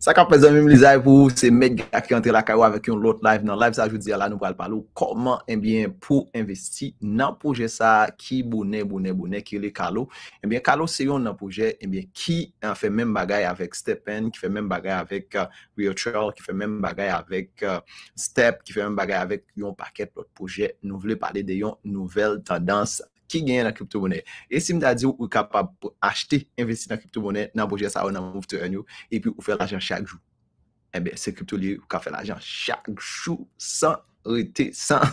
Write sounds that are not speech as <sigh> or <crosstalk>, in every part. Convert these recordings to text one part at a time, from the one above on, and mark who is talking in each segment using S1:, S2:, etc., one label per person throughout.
S1: Sa ka prezant mwen mwen li zay pou se mèk a ki antre la kayo avèk yon lot live nan live sa joudi ala nou pral palo. Koman enbyen eh pou investi nan proje sa ki bonè, bonè, bonè, ki le kalo. Enbyen eh kalo se yon nan proje eh enbyen ki an fè mèm bagay avèk Step N, ki fè mèm bagay avèk euh, Real Trail, ki fè mèm bagay avèk Step, ki fè mèm bagay avèk yon paket pot proje. Nou vle pale de yon nouvel tendans a. ki genye nan kripto mounen. E si mda di yo ou kapab pou achte, investi nan kripto mounen, nan pouje sa ou nan moufte yon yo, e pi ou fè l'ajan chak jou. E be, se kripto li ou ka fè l'ajan chak jou, san rete, san,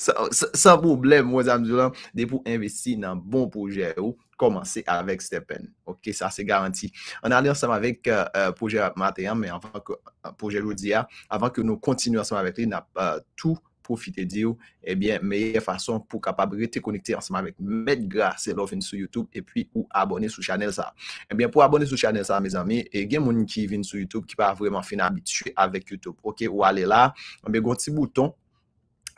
S1: san poublem, mwazan mzou lan, de pou investi nan bon pouje ou, komanse avèk stepen. Ok, sa se garanti. An alè yon sam avèk euh, euh, pouje matèyan, mè avèk euh, pouje jou diya, avèk nou kontinu yon sam avèk li, nan pa tou, profiter vous eh bien, meilleure façon pour capable rester connecté ensemble avec c'est grâce l'offre sur YouTube et puis ou abonner sur channel ça. Eh bien, pour abonner sur channel ça, mes amis, et bien mon qui vient sur YouTube qui pas vraiment fin habitué avec YouTube. OK, ou aller là, on eh met un petit bouton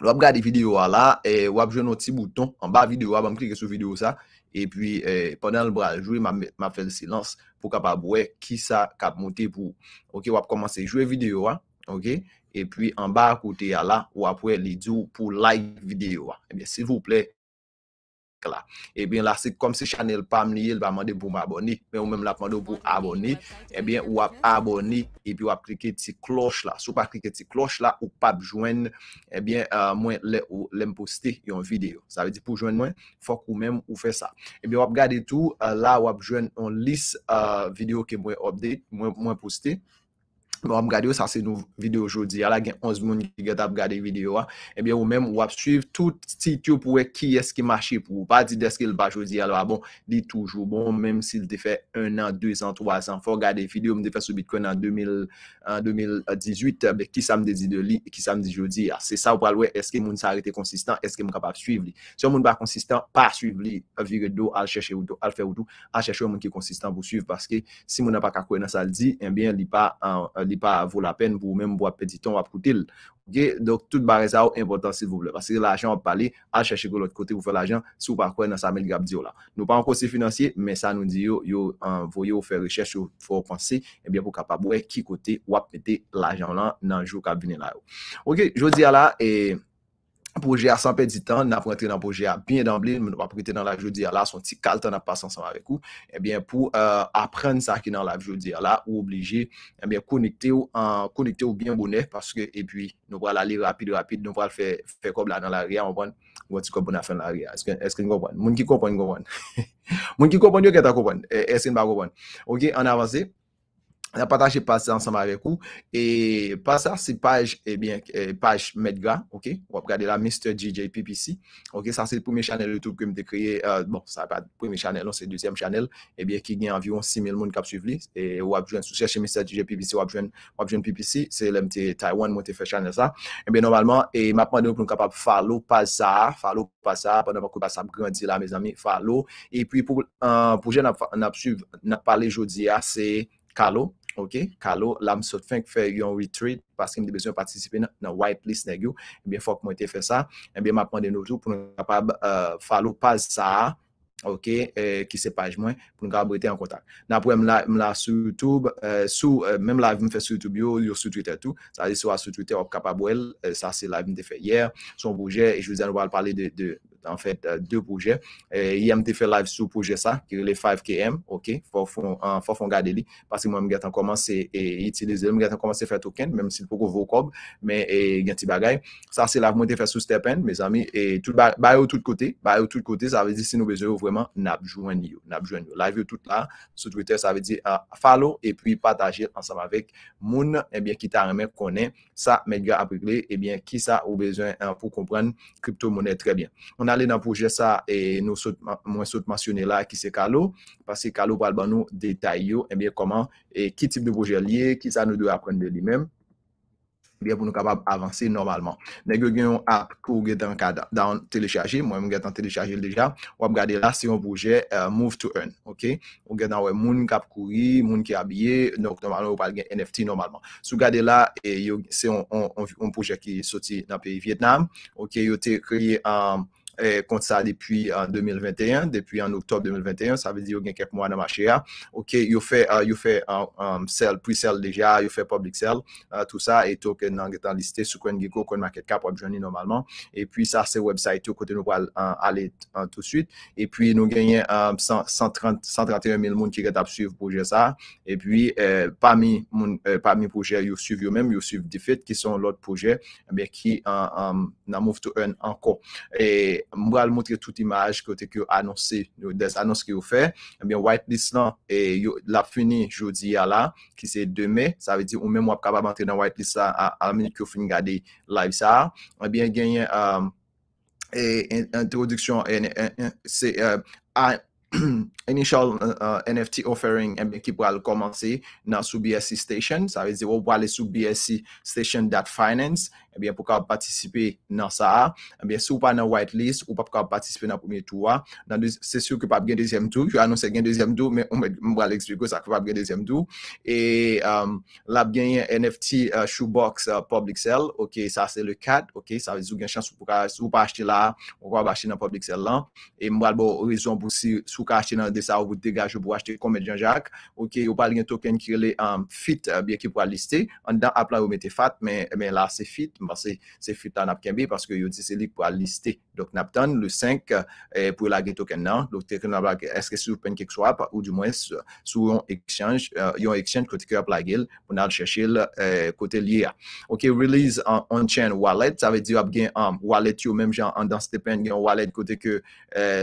S1: Vous regarder vidéo là et et un petit jwen bouton, en bas vidéo. a, wap sur vidéo, ça et puis puis eh, pendant le pendant ma, fait le silence pour capable qui ça, ça a monté pour, ok, à à jouer vidéo vidéo, hein, ok, et puis en bas à côté à là, ou après les dit pour like vidéo. Eh bien, s'il vous plaît, là. Eh bien, là, c'est comme si Chanel pas il va demander pour m'abonner, mais ou même la demander pour abonner. Eh bien, ou abonner et puis ou cliquer petite cloche là. Si vous pas cliquer petit cloche là, ou pas joindre, eh bien, euh, moi, l'aime poster une vidéo. Ça veut dire pour joindre moi, faut que même ou fait ça. Eh bien, ou regarder tout, euh, là, ou joindre une liste euh, vidéo que moi update, moi, moi poster. Mwen ap gade yo sa se nou videyo jodi. La gen 11 moun ki get ap gade videyo. Ebyen eh ou men wap suiv. Tout tit yo pouwe ki eski maship. Ou pa di deske l pa jodi. Alwa ah bon, di toujou. Bon, menm si l te fe 1 an, 2 an, 3 an. Fwa gade videyo m de fe sou bitcoin an 2018. Bek ki sa m de di de li. Ki sa m de jodi. Se sa w pralwe eske moun sa rete konsistan. Eske m kapap suiv li. Se moun pa konsistan, pa suiv li. Avire do, al cheche ou do. Al fe ou do. Al cheche ou moun ki konsistan pou suiv. Paske si moun ap pa kakwe nan sa l di. li pa vou la pen pou mèm wap peti ton wap koutil. Ok, dok tout barez ao, impotant si vou vle. Asi l'ajan wap pale, al chèche kou l'ot kote wou fè l'ajan, sou pa kwen nan sa mèl gap diyo la. Nou pa an kose finanseye, mè sa nou diyo, yo envoye eh ou fè richèche, yo fò fonseye, ebyen pou kapabwe ki kote wap mette l'ajan lan nan jou kabine la yo. Ok, jodi ala e... projet à sans perdre du temps, n'a pas dans le projet à bien d'emblée, nous pas prêter dans la jeudi là, son petit calte n'a passé ensemble avec vous. Eh bien, pour euh, apprendre ça qui est dans la jeudi là, ou obligé, eh bien, connecter ou, en, connecter ou bien bonnet parce que, et puis, nous allons aller rapide, rapide, nous allons faire, faire comme là dans l'arrière, on va ou tu comprends a fin de l'arrière. Est-ce que, est-ce que nous comprenons? Moun qui comprend, nous comprend. <laughs> Moun qui comprend, est eh, Est-ce que nous comprend? Ok, on avance. A pata che pase ansama avek ou. E pasa se page, e bien, page Medga, ok? Wap gade la Mr. DJ PPC. Ok, sa se pweme chanel YouTube ke mte kreye. Bon, sa pweme chanel, lon se dusem chanel. E bien, ki gen anviron 6 mil moun kap suive li. E wap jwen souche se Mr. DJ PPC, wap jwen PPC. Se lem te Taiwan, mwen te fè chanel sa. E bien, normalman, e mapman de nou pou nou kapap fwa lo. Paz sa, fwa lo, paz sa. Pwene mwen koupa sa mkrandi la, me zami, fwa lo. E pi pou jen ap suive, nap pale jodi a, se... Kalo, ok, Kalo, la m sot fèn k fè yon retreat, paske m de bezyon patisipe nan, nan whitelist neg yo, eh faut que mwen te fè sa, ebyen eh m ap prendre nou tou pou nou kapab uh, falo paz sa ok, euh, qui ki se moins pour pou nou kapab rete an kontak. Nan pou m la, m la sou YouTube, eh, sou, eh, mèm live m fè sou YouTube yo, yo sou Twitter tou, sa li sou a sou Twitter wap kapab wèl, sa se live m te fè yèr, son boujè, e je zan wap pale de, de, en fait, euh, deux projets. Et a fait live sur le projet ça, qui est les 5KM, ok? Faut font garder parce que moi, je vais commencer à utiliser, je vais commencer à faire token, même si le pour vos mais il y a un petit bagaille. Ça, c'est la montée fait sous Stepen, mes amis, et tout bail tout côté, bail tout côté, ça veut dire si nous besoin vraiment, n'a joindre nab joindre Live tout là, sur Twitter, ça veut dire ah, follow et puis partager ensemble avec moun, et eh bien, qui t'a remis connaît ça, mes gars, après, et eh bien, qui ça a besoin hein, pour comprendre crypto-monnaie très bien. alè nan pouje sa, mwen sot masyonè la ki se kalou, pasi kalou pal ban nou detay yo, e eh bie koman, ki tip de pouje liye, ki sa nou dwe apren de li mem, eh bie pou nou kapab avanse normalman. Nè ge gen yon app kou ge dan telechaje, mwen mwen ge tan telechaje deja, wap gade la se yon pouje move to earn, ok? Ou gen nan wè moun kap koui, moun ki abye, nou normalman wap al gen NFT normalman. Sou gade la, se yon pouje ki soti nan peyi Vietnam, ou ki yote kriye an Eh, comme ça depuis 2021, euh, depuis en octobre 2021, ça veut dire que vous avez quelques mois le marché. Vous hein. faites fait vente, puis vous déjà, vous faites euh, tout ça, et tout est en liste, CoinGecko, CoinMarketCap, a normalement. Et puis ça, c'est le website tout côté nous euh, aller tout de suite. Et puis nous avons 131 000 personnes qui ont suivi le projet. Et puis, parmi le projet, vous suivez vous-même, vous suivez Defit, qui sont l'autre projet, mais eh qui est um, en mouvement encore montrer toute image que vous avez annoncé des annonces que vous faites. Eh et bien, la whitelist est terminée jeudi à là qui c'est demain. Ça veut dire que vous pouvez pas entrer dans la whitelist à la minute que vous live de regarder live ça. Et eh bien, il y a une introduction. C'est une NFT offering qui pourrait commencer sur BSC Station. Ça veut dire que vous aller sur BSC Station.Finance. Eh bien pourquoi participer dans ça eh bien sous pas dans white list ou pas pourquoi participer dans premier tour hein, c'est sûr que pas bien deuxième tour je vais annoncer gagné deuxième tour mais on va Alex Dugos que pas gagner deuxième tour et euh, là gagné NFT euh, shoebox euh, public sale ok ça c'est le cadre ok ça vous une chance pourquoi vous pas acheter là on va acheter dans public sale là hein. et moi bon raison pour si vous caché acheter dans le dessin. ou vous dégagez acheter comme Jean-Jacques. ok vous parlez un token qui est fit bien qui pour en dans à plein de métaphores mais mais là c'est fit se fitan ap kembi, paske yo diseli pou al liste, dok nap ton, le 5 eh, pou la gen token nan, eske sou pen kek so ap, ou di mwen sou yon exchange kote ke ap la gel, pou nan cheshe le kote euh, liya. Ok, release an chain wallet, sa ve di ap gen am wallet yo, menm jan andan stepen gen wallet kote ke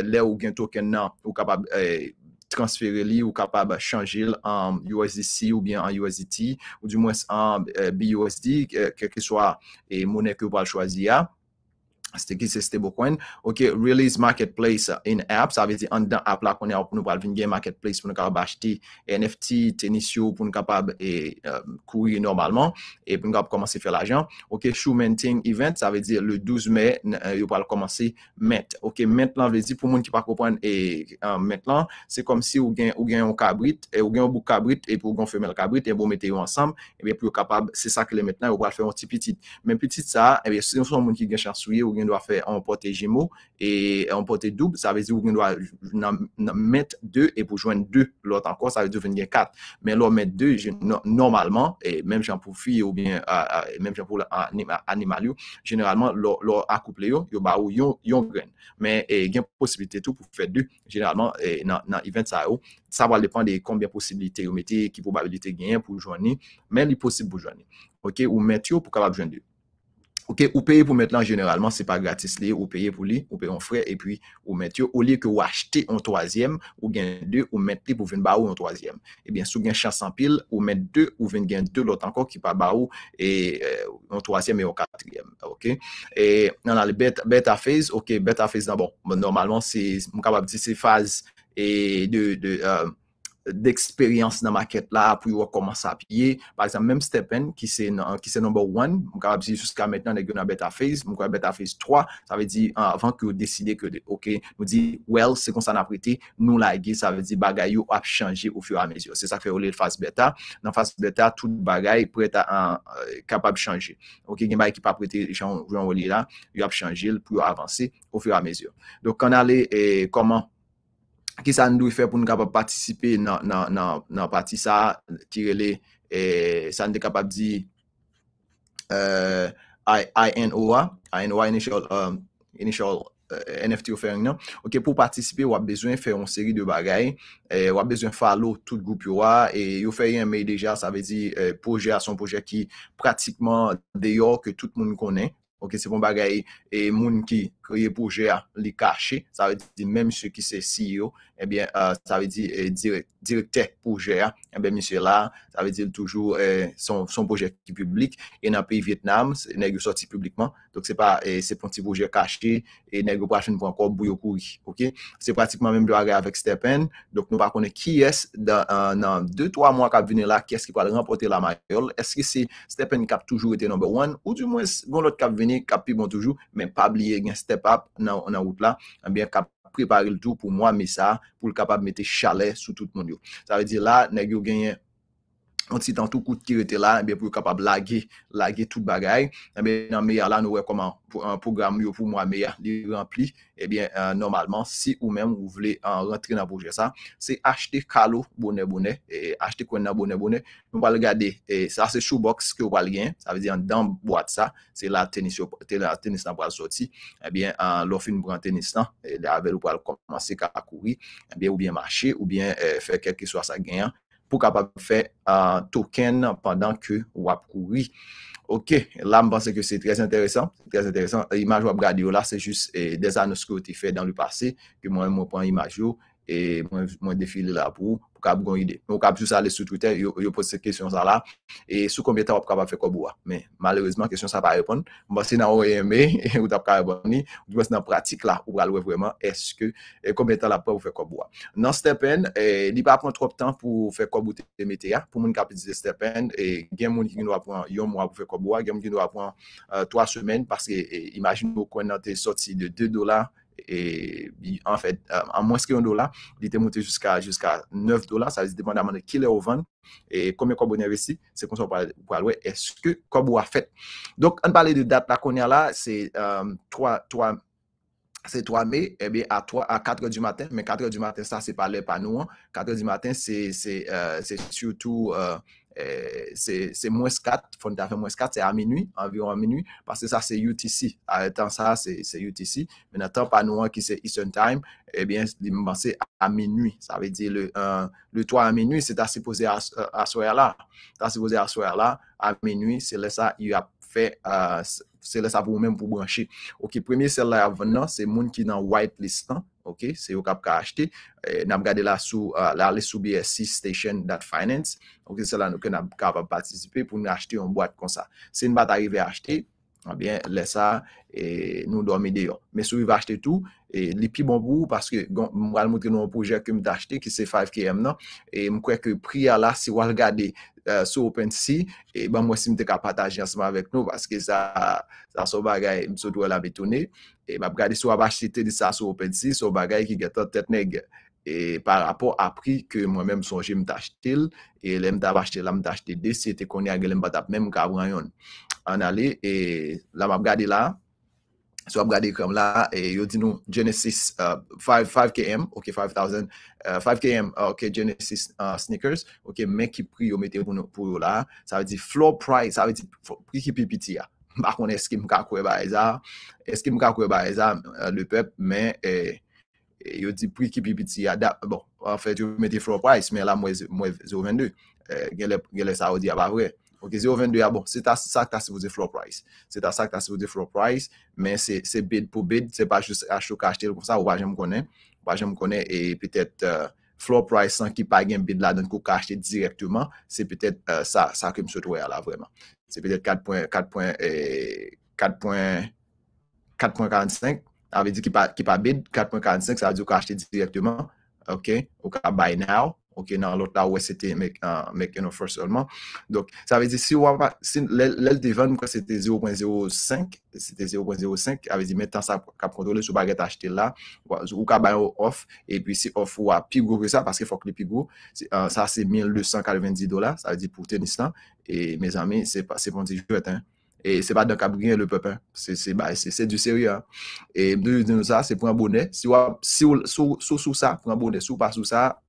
S1: le ou gen token nan, ou kapab euh, konsfere li ou kapab chanjil an USDC ou bien an USDT ou di mwens an euh, BUSD keke euh, swa e mounen ke ou pal chwazi ya. C'était qui c'est stablecoin. OK, release marketplace in app. Ça veut dire en app là qu'on est pour nous pour venir marketplace pour nous capable acheter NFT, tennis pour nous capable et euh, courir normalement et pour nous capable commencer à faire l'argent. OK, shoe minting event. Ça veut dire le 12 mai, nous il va commencer mettre OK, maintenant, veut dire pour monde qui pas comprendre et euh, maintenant, c'est comme si ou gagnez ou gain un cabrit et ou gagne un bouc cabrit et pour gon le cabrit et vous mettez ensemble et bien pour capable, c'est ça que les maintenant, on va faire un petit petit. Mais petit ça, et eh bien si on monde qui gagne chance ou do a fe, an apote jimo, e an apote double, sa vezi ou gen do a nan mette 2, e pou jwen 2 lor tan kon, sa vezi deven gen 4, men lor mette 2, normalman, men jen pou fi, ou men jen pou animal yo, generalman lor akouple yo, yo ba ou yon yon gren, men gen posibilite tou pou fet 2, generalman, nan event sa oh, yo, sa va depande konbyan posibilite yo mette, ki pou balite gen pou jweni, men li posibilite pou jweni ou mette yo pou kabab jweni Ok, ou peye pou met lan generalman, se pa gratis liye, ou peye pou liye, ou peye an fre, e pi ou met yo, ou liye ke ou achete an toazyem, ou gen 2, ou met liye pou ven ba ou an toazyem. Ebyen, sou gen chan san pil, ou met 2, ou ven gen 2 lot anko ki pa ba ou, e, an euh, toazyem e an katryem, ok. E, nan al bet a fez, ok, bet a fez nan bon, bon normalman se mkabab ti se faz e de, de, e, d'expérience dans ma là pour commencer à payer par exemple même Stephen qui c'est qui c'est number one capable jusqu'à maintenant les gars dans beta phase mon capable beta phase 3 ça veut dire hein, avant que vous décidez que OK nous dit well c'est comme ça prêté, nous la ça veut dire bagaille a changé au fur et à mesure c'est ça fait le phase beta dans phase beta tout bagaille prêt à être euh, capable changer OK il y a qui pas gens là il a changé pour avancer au fur et à mesure donc on aller et comment Ki sa nou i fè pou nou kapap patisipe nan pati sa, kirele, eh, sa nou de kapap di eh, INO a, INO a, Initial NFT ou fè yon nan. Ok, pou patisipe wap bezwen fè yon seri de bagay, eh, wap bezwen falo tout goup yon a, e yon fè yon mey deja, sa vezi proje a son proje ki pratikman deyo ke tout moun konen. Se pon bagay e moun ki kriye pouje li kache, sa ve di men monsye ki se CEO, eh euh, sa ve di e, direk tek pouje, men eh monsye la, sa ve di toujou e, son pouje ki publik, e nan peyi Vietnam, negyo soti publikman, se pon ti pouje kache, negyo prasen pou anko bouyo kou. Se pratikman men moun dewa gaya vek Step N, nou pa konen ki es euh, nan 2-3 moun kap vene la, ki es ki wale rempote la mayol, es ki se Step N kap toujou ete number 1, ou di moun es moun lot kap vene, kapi bon toujou, men pab liye gen step up nan wout la, ambyen kap pripare l tou pou mwa me sa pou l kapab mette chalet sou tout moun yo sa ve di la, neg yo genye On ti tan tou kout kirete la, anbe pou yo kapab lage, lage tout bagay. Anbe nan meya la nou rekoman, pou an program yo pou mwa meya li rempli. Ebyen, eh an, euh, normalman, si ou eh menm eh ou vle rentre nan proje sa, se achete kalo bone bone, e achete kwen nan bone bone. Nou pal gade, e sa se shoebox ke ou pal gen, sa vezi an, dan boate sa, se la tenis nan pal soti. Ebyen, an, lo fin pou an tenis nan, de avel ou pal komanse ka akouri. Ebyen, ou byen mache, ou byen fe keke so sa genyan. pour capable faire un euh, token pendant que WAP OK là je pense que c'est très intéressant très intéressant image ou là c'est juste eh, des annonces que ont fait dans le passé que moi prends une image e mwen defile la pou, pou ka bou gon ide. Mwen wak ap sou sa le sou Twitter, yo pose se kesyon sa la, e sou konbietan wap ka wap fe kobwa. Men, malerezman, kesyon sa pa repon, mwen se nan OEM, wap <laughs> e ka repon ni, wap se nan pratik la, wap kalwe vreman, eske e konbietan wap pa wap fe kobwa. Nan StepN, e, li pa ap pon trop tan pou fe kobwa te mete ya, pou moun kapize StepN, gen moun ki nou ap pon yon mwa pou fe kobwa, gen moun ki nou ap pon 3 semen, parce imajin nou kon nan te soti de 2 dolar, et en fait, en moins qu'un dollar, il était monté jusqu'à jusqu'à 9 dollars, ça veut dépendamment de qui est au et combien de investi, c'est comme ça on parle, est-ce que vous a fait. Donc, on parle de date là qu'on là, c'est 3, euh, c'est mai, eh bien, à, 3, à 4 h du matin, mais 4 h du matin, ça, c'est pas l'heure pas nous. 4 hein. h du matin, c'est euh, surtout... Euh, eh, c'est moins 4, moins c'est à minuit, environ à minuit, parce que ça, c'est UTC. À ça, c'est UTC. Mais dans le nous hein, qui c'est Eastern Time, eh bien, c'est à minuit. Ça veut dire le, le toit à minuit, c'est à supposer à, à soir là. À supposer à soir là, à minuit, c'est là ça, il a fait, euh, c'est là ça vous même pour brancher. Ok, premier, celle-là, c'est le monde qui est dans white list, hein. Ok, se yo kap ka achete, eh, nam gade la sou, la ale sou BSE Station Dat Finance. Ok, se la nou ke nam kap ap patisipe pou nou achete yon boate kon sa. Se yon bat arive achete, a ah byen, lesa, e, nou do me deyon. Me sou vi vache te tou, e, li pi bon bou, paske mwal mwote nou an projek ke mta achete, ki se 5KM nan, e mkweke pri ala si wal gade... sur euh, sou OpenSea, e ban mwen si mte ka pataje ansman avèk nou, paske sa, sa ça bagay msou dwe la betoune, e map gade sou ap di sa sou OpenSea, sou bagay ki getan e par rapport à ke mwen mèm sonje mta Et e ta la mta achete de, se te konye agè lèm bat kabran yon. An la So ap gade kèm la, e, yo di nou Genesis 5KM, uh, ok 5KM, uh, uh, ok Genesis sneakers, ok men ki pri yo mete pou yo la, sa ve di floor price, sa ve di pri ki pi piti ya, bakon <laughs> eskim kakwe ba eza, eskim kakwe ba eza le pep, men e, e, yo di pri ki pi piti ya, bon, an fè di yo mete floor price, men la mwen zo vende, gelè sa odi ya ba vre. C'est 0,22, bon, c'est ça que tu as supposé floor price. C'est ça que tu as supposé floor price, mais c'est bid pour bid, c'est pas juste acheter comme ça, ou pas, je me connais. Ou pas, je me connais, et peut-être euh, floor price sans qui pas un bid là, donc qu'on acheter directement, c'est peut-être euh, ça, ça que je me souhaite là, vraiment. C'est peut-être 4.45, euh, ça veut dire qu'il n'y a pas de bid. 4.45, ça veut dire qu'on achète directement. OK? Ou de buy now. OK, dans l'autre, là, c'était make, uh, make seulement. Donc, ça veut dire, si, si l'LD20, c'était 0.05, c'était 0.05, ça veut dire, maintenant, ça cap contrôler, sur vous acheté là, ou cap off, et puis si off ou à plus gros que ça, parce qu'il faut que les plus gros, euh, ça, c'est 1290 dollars, ça veut dire, pour tennis là, et mes amis, c'est pas, c'est bon, c'est hein. Et c'est pas d'un cap rien le peuple. Hein. Bah, c'est du sérieux. Hein. Et de, de, ça, c'est pour bonnet. Si vous, si, sous, sous, sous ça, pour un bonnet, sous pas sous ça,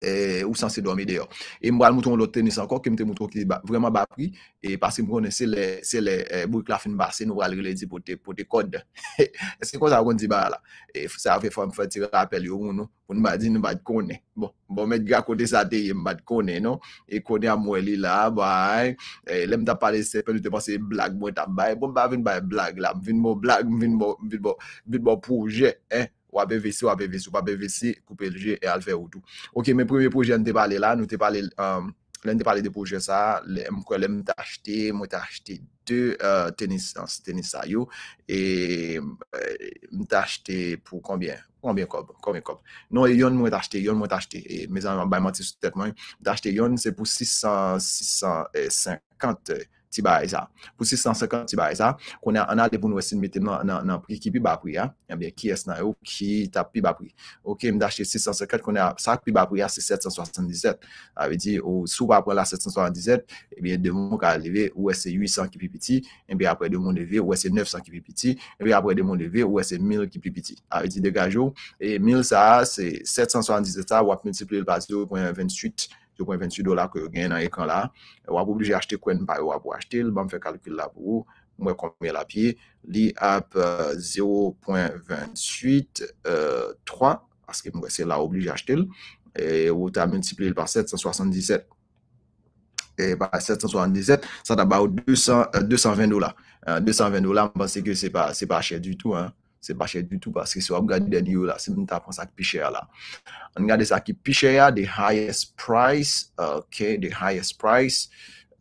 S1: Eh, ou san se do mi deyo E mwa mwouton lote nisanko kemte mwouton ki vreman ba pri E pasi mwone se le Buik eh, <laughs> la fin basi nou wale rele di pote kode E se kon sa wakon di ba la E sa ve fwa mwen fwe tira apel yon Mwen badi mwen bad kone Bon mwen di ya kote sa te yon mwen bad kone E kone a mwen li la Lèm ta pale se Pèm loutan pase blag mwen ta bay Bon ba vin bay blag la Vin mwen bon, blag vin bon, mwen bon, proje Eh Wabè vési, wabè vési, wabè vési, koupè lje, e alfè woutou. Ok, men prouye poujè an te palè la, nou te palè, an te palè de poujè sa, mwen te achète, mwen te achète 2 tenis, tenis sayo, e mwen te achète pou konbyen, konbyen kob, konbyen kob. Non, yon mwen te achète, yon mwen te achète, e mè zan mwen baymati sou tèt mwen, mwen te achète yon, se pou 650, ti 650 ti on a konen an ale pou nou esin prix, qui nan, nan pri ki pi ba pri ya, bien, ki es nan yo ki ba Ok, 650 konen a pi ba pri ya c'est 777. Ave di, ou sou ba la 777, on a ka leve ou ese 800 ki pi piti, après apre mon leve ou ese 900 ki pi piti, après apre mon leve ou ese 1000 qui pi piti. Ave di, dégagez, et 1000 ça c'est 777 sa wap multiple l 0.28 2.28 que vous gagnez dans l'écran là. Vous avez obligé d'acheter coin par vous pour acheter. Je vais faire calcul là pour vous. Moi, combien la pied? L'IAP 0,283. 0.28 3, parce que c'est là obligé d'acheter. Et vous avez multiplié par 777 et par 777, ça t'a 220 euh, dollars. 220 euh, dollars, je pense que c'est pas, pas cher du tout. Hein. se pa chet du tout, paske se wap gade den yow la, se mwen ta ponsak pi chè ya la, an gade sa ki pi chè ya, the highest price, euh, ok, the highest price,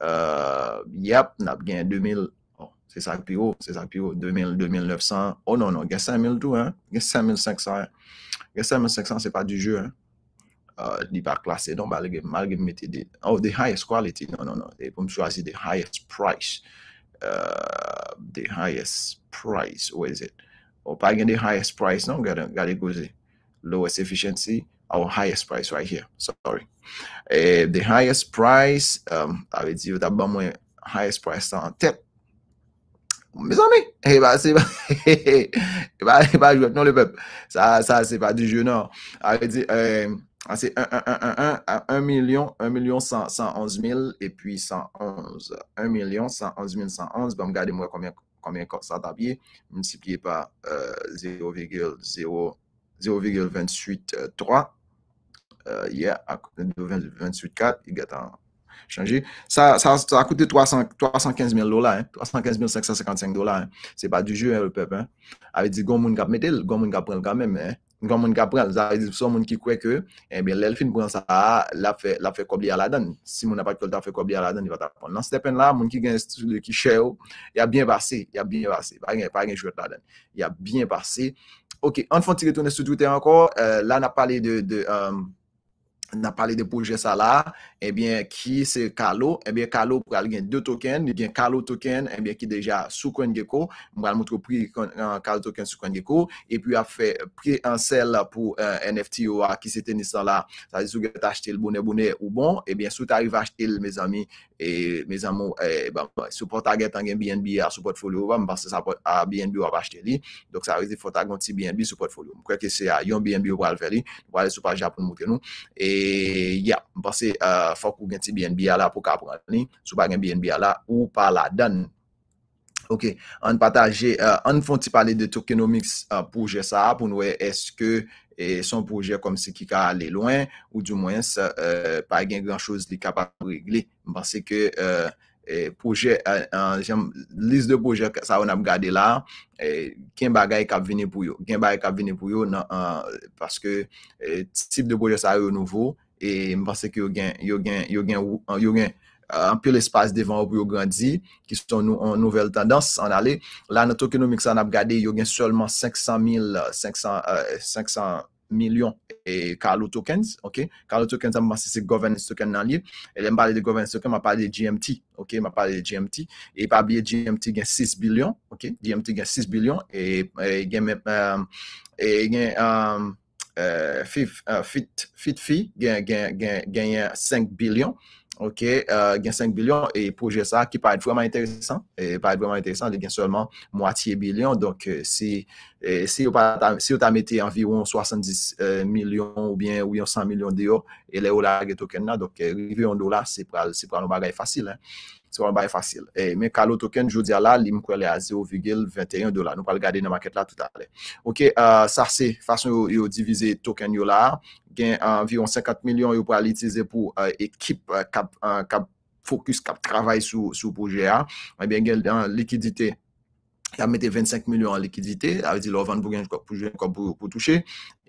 S1: euh, yep, nap gen 2000, se sa pi ou, se sa pi ou, 2000, 2900, oh non, gen non, 5000 tout, gen 5500, gen 5500 se pa di jè, di pa klasè, don balge, malge meti di, oh, the highest quality, non, non, non, poum chwa si the highest price, euh, the highest price, ou es it, or paying the highest price now got got it the lowest efficiency our highest price right here sorry uh, the highest price um i would you that bamwe highest price on tip mes amis, eh ben, c'est pas, eh ben, non, le peuple. Ça, ça, c'est pas du jeu, non. Avait dit, euh, c'est 1, 1, 1, 1, 1, 1 million, 1 million 111 000 et puis 111. 1 million 111 111. Ben, regardez-moi combien combien ça t'a multiplié par euh, 0,283, euh, euh, hier, à 28,4, il a changé Ça, ça, ça, a coûté 300, 315 000 dollars, hein? 315 555 dollars. Hein. c'est Ce n'est pas du jeu, hein, le peuple. Hein. Avec dit, il y des gens qui mettent, des quand même. Hein. Kwa moun ka pran, zare di sou moun ki kwe ke, e eh bè lèl fin pran sa a, la fe kobli ala dan. Si moun apak koul ta fe kobli ala dan, yon va ta pon nan stepen la, moun ki gen stu di ki che ou, ya bin vase, ya bin vase, pa gen chou ta dan, ya bin vase. Ok, an fon ti retounen stu di wite anko, euh, la nap pale de... Euh, nan pale de pouje sa la, ebyen ki se Kalo, ebyen Kalo pou al gen 2 token, ebyen eh Kalo euh, token, ebyen ki deja sou kongeko, mwa al moutro pri en Kalo token sou kongeko, epyu a fe pri en sel pou NFT yo a, ki se teni sa la, sa li sou gen te achete el bone bone ou bon, ebyen eh sou te arrive achete el, me zami, E, me zanmou, e, bwa, sou potaget an gen BNB a sou potfolyo wap, mpase sa pot a BNB wap achete li, dok sa reze fotag gen ti BNB sou potfolyo. Mkweke se a, yon BNB wap alve li, wale sou pa japon mwote nou, e, ya, mpase, fok ou gen ti BNB ala pou kap wap ni, sou pa gen BNB ala, ou pa la dan. Ok, an pata, jè, euh, an fon ti pale de tokenomics pou jesa ap, pou nou e, eske, e son proje kom se ki ka ale loin ou du mwens euh, pa gen gran chouz li kapap regle. Mpense ke euh, e, proje, euh, jen liste de proje sa yon ap gade la, ken e, bagay kap vene pou yo. Ken bagay kap vene pou yo paske e, tip de proje sa yo nouvo e mpense ke yo gen proje anpil euh, espas devan ou pou yo grandi, ki son nou, an nouvel tendans an ale. La noto ekonomik sa an ap gade, yo gen solman 500.000 500, euh, 500 milyon e Carlo Tokens, ok? Carlo Tokens an masi se governance token nan li, e lem pale de governance token, ma pale de GMT, ok? Ma pale de GMT, e pa biye GMT gen 6 bilyon, ok? GMT gen 6 bilyon, e, e euh, gen men, um, e euh, gen, um, uh, fit, uh, fit, fit fi, gen, gen, gen, gen 5 bilyon, OK, euh, y a 5 millions et projet ça qui paraît vraiment intéressant il paret vraiment intéressant de gen seulement moitié billion euh, euh, si, vous si environ 70 millions ou bien 100 millions d'euros et là, le dollars token là, donc arriver en dollars, c'est pas un facile. Hein. So an bay fasil. Men ka lo token jodi ala, li mkwele a 0,21 eh dola. Nou pal gade nan maket la touta ale. Ok, sa se fason yo divize token yo la. Gen anvion 50 milyon yo pal itize pou ekip kap fokus, kap travay sou pouje a. Men gen likidite, kap mette 25 milyon likidite. Avdi lo van pou gen pouje, kap pou touche.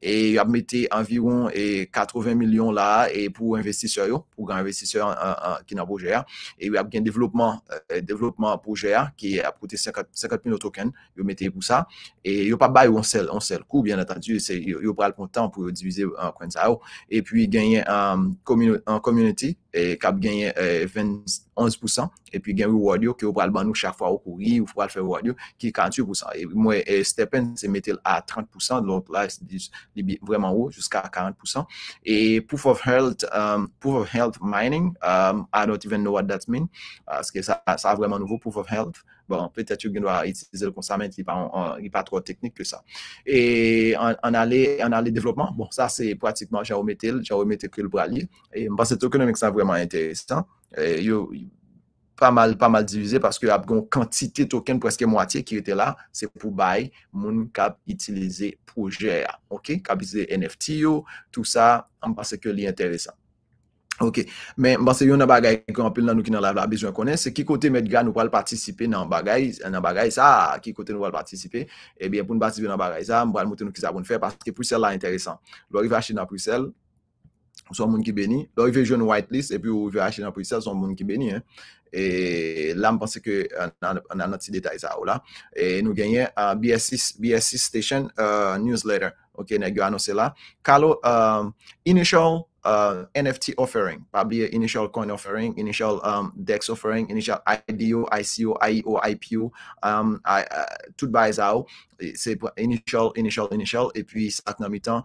S1: et il a mis environ 80 millions là et pour investisseurs, pour grands investisseurs qui n'ont pas projet. Et il a un développement, euh, développement projet qui a coûté 50, 000 tokens, il mis pour ça. Et il n'y a pas bail un seul, un seul coup, bien entendu, il y a pas le temps pour diviser en coin ça. Et puis, gagner en a community E, kap genye 11%, epi puis reward yo ki ou pral ban nou chak fwa ou kouri, ou pral fè reward yo ki 48%. Mwen Stephen, c'est metel à 30%, lout la li vraiment haut, jusqu'à 40%. Et proof of health, um, proof of health mining, um, I don't even know what that mean, que ça sa vraiment nouveau, proof of health, Bon, peut-être que nous allons utiliser le consommateur il n'est pas, trop technique que ça. Et en, allée aller, en aller développement, bon, ça c'est pratiquement, j'ai remetté, j'ai que le bralier. Et je pense que token vraiment intéressant. Et, yo, pas mal, pas mal divisé parce qu'il y a une quantité de tokens, presque moitié qui était là, c'est pour bail, moun cap utiliser projet, ok, cap utiliser NFT, tout ça, en pense que c'est intéressant. Ok, men mbansi yon nan bagay kranpil nan nou ki nan la vla bezwen konen, se ki kote met gwa nou wale patisipe nan bagay sa, ki kote nou wale patisipe, ebyen eh pou nou patisipe nan bagay sa, mbwane mwote nou ki zavoun fè, paske Poussel la enteresan, lor ifache nan Poussel. Son moun ki beni. Lò, yon white joun whitelist, puis puis ve acheter nan prisel, son moun ki beni. Hein. E la, m pense ke en an ti detay sa ou la. E nou genye uh, BS6, Station Newsletter. Ok, neg yo anose là Carlo initial NFT offering. Pabliye initial coin offering, initial um, DEX offering, initial IDO, ICO, IEO, IPO. Um, tout bay sa c'est Se initial, initial, initial. et puis ça nan mi temps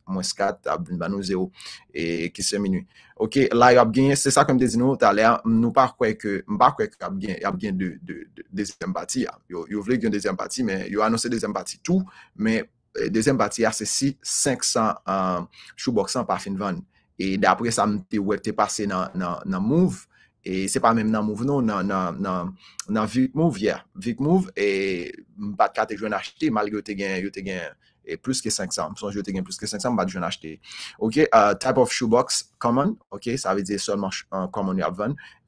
S1: mwen skat, ap bun banou 0, e kisye menu. Ok, la yo ap genye, se sa kom te zinou taler, m nou pa kwek ap genye de zem bati ya. Yo vle genye de zem bati, men yo anonsen de zem bati tou, men de zem bati ya se si 500 chou boksan pa fin van. E dapre sa m te ouep te pase nan mouv, e se pa menm nan mouv nou, nan nan vik mouv, yeah, vik mouv, e m bat katek jwen achete, mal yo te genye, yo te genye plus que 500. Si je te gagne plus que 500, je bah, vais acheter. OK, uh, type of shoebox common. OK, ça veut dire seulement un common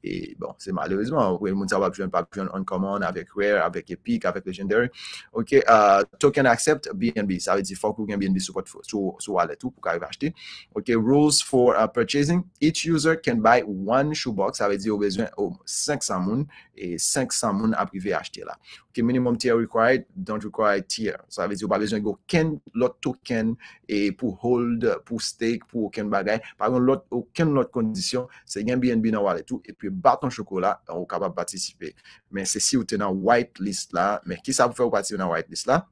S1: et bon, c'est malheureusement, oui, le monde va jouer un papillon on command avec Rare, avec Epic, avec Legendary. OK, euh, token accept BNB. Ça veut dire faut que vous BNB sur sur, sur wallet tout pour à acheter. OK, rules for uh, purchasing. Each user can buy one shoebox. Ça veut dire au besoin de 500 moun et 500 moun à privé acheter là. OK, minimum tier required, don't require tier. Ça veut dire pas besoin de aucun lot token et pour hold, pour stake, pour aucun bagage. Par contre, lot, aucun lot condition, c'est un BNB dans wallet tout et puis baton chocolat, on est capable Mais participer si c'est si vous white list là mais qui ça pou fe participer patisipe nan white list là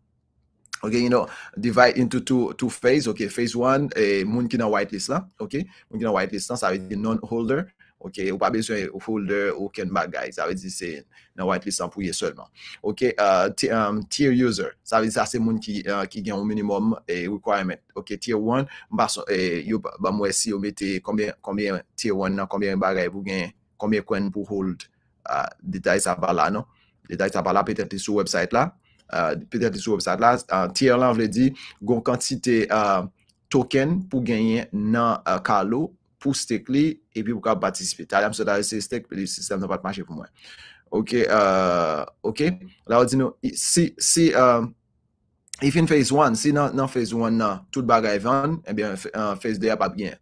S1: Ok, you know, divide into two, two phase, ok, phase one, et moun qui la white list là ok, moun qui nan white list là ça veut dire non-holder, ok, n'avez pas besoin de holder ou bagage ça veut dire dire que c'est white list whitelist seulement. Ok, euh, um, tier user, ça veut dire ça c'est moun qui euh, qui qui un minimum et requirement, ok, tier one, vous so, eh, combien ba mwesi vous combien tier one nan, combien bagay vous komye kwen pou hold euh, detay sa bala, no? Detay sa bala, pwede te sou website la. Pwede te sou website la. Tiyan lan vle di, goun kantite euh, token pou genyen nan kalo euh, pou stek li, epi pou ka batisipi. Talam se da se stek, pe li sistem nan pat mache pou mwen. Ok, ok. La wad di nou, si, si, si, if in phase 1, si nan phase 1 nan, tout bagay van, epi an phase 2 ap ap gen.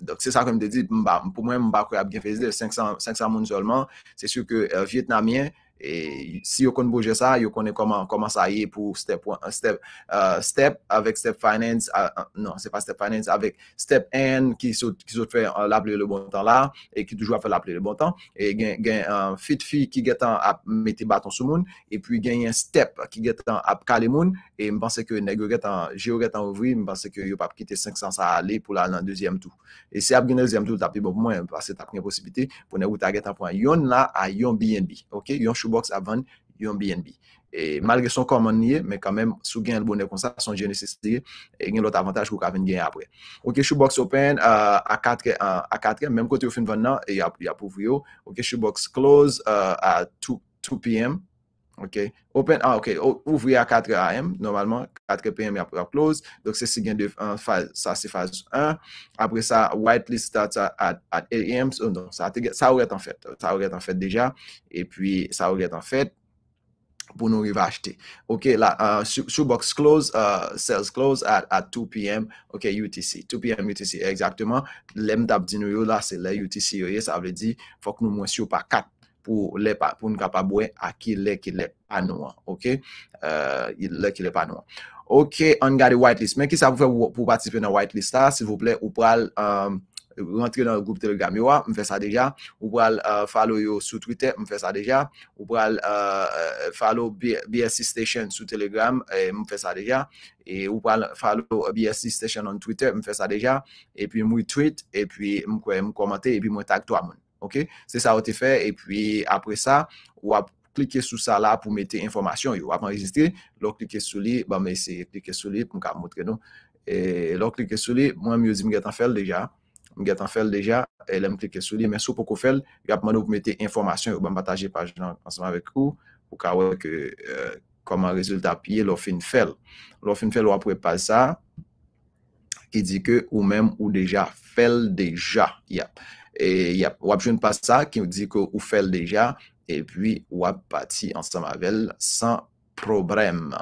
S1: Donc, c'est ça que je te dis, pour moi, je ne pas bien faire 500 personnes seulement. C'est sûr que les euh, Vietnamiens E si yo kon boje sa, yo konen koman sa ye pou step uh, uh, step avek step finance uh, non, se pa step finance avek step N ki sot fe la ple le bon tan la, e ki toujwa fe la ple le bon tan, e gen yon fit fi ki get an ap meti baton sou moun e pi gen yon step ki get an ap kalemoun, e mpansè ke negyo get an geyo get an ouvri, mpansè ke yo pa pkite 500 sa ale pou la nan dezyem tou e se ap gen dezyem tou, tape bo pou mwen tape nye posibite pou ne wou ta get an yon la a yon BNB, ok, yon chou box avan yon BNB. E malge son koman nye, me kamem sou gen l bonè konsa, son gen nesistir e gen lot avantage kou ka ven gen apre. Ok, shou box open a 4 a 4, menm kote yo fin vann nan, e ya pouv yo. Ok, shou box close a 2 pm OK? Open, ah, OK, ouvri à 4 AM, normalement, 4 PM après la close, donc c'est si phase ça ça c'est phase 1, après ça, whitelist starts at, 8 AM, ça non, été en fait, ça Et en fait déjà, et puis ça aurait en fait, pour nous à acheter. OK, là, uh, shoebox close, euh, sales close at, 2 PM, OK, UTC, 2 PM UTC, exactement, l'EMDAB dap là, c'est yo la, ça UTC yo ye, dire, il faut que nous 4, pour les pour nous capable à qui les qui les pas OK euh les qui les pas OK, on garde whitelist. Mais qui ça vous fait pour participer dans whitelist là, s'il vous plaît, vous pouvez euh, rentrer dans le groupe Telegram yo, on fait ça déjà, ou pouvez euh, follow sur Twitter, on fait ça déjà, ou pour euh, euh, follow BSC Station sur Telegram, on fait ça déjà, et ou pour follow euh, BSC Station on Twitter, on fait ça déjà, et puis moi tweet et puis me commenter et puis moi tag tout le monde. Ok, se sa wote fe, e pwi apre sa, wap klike sou sa la pou mete informasyon. Yo wap anregistre, lò klike sou li, ba mwen se klike sou li pou mwen ka mwotre nou. E lò klike sou li, mwen myo di mget an fel deja, mget an fel deja, e lè mklike sou li. Men sou poko fel, yo apmano pou mete informasyon, yo ban bataje paj nan ansaman vek kou, pou ka wè ke koman rezultat piye lò fin fel. Lò fin fel wap repaze sa, ki di ke ou mèm ou deja, fel deja, yap. et y a Wapjun Pasta qui dit que ou fait déjà et puis puis, puis wap pati en sans problème.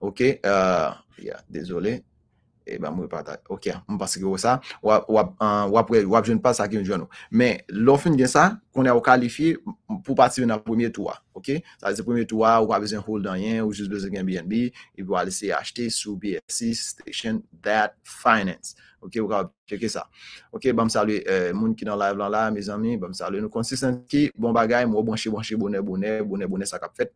S1: Ok, euh, yeah, désolé et eh ben moi partage OK on parce que ça ou ou après ou je ne pas ça qui joue mais l'offre de ça qu'on est qualifié pour partir dans premier tour OK ça c'est premier tour ou pas besoin hold rien ou juste besoin BNB il doit laisser acheter sur BSC station that finance OK ou checker ça OK bon salut les euh, monde qui dans live là là mes amis bon salut nous consistent qui bon bagage moi branché branché bonnet bonnet bonnet bonnet ça cap fait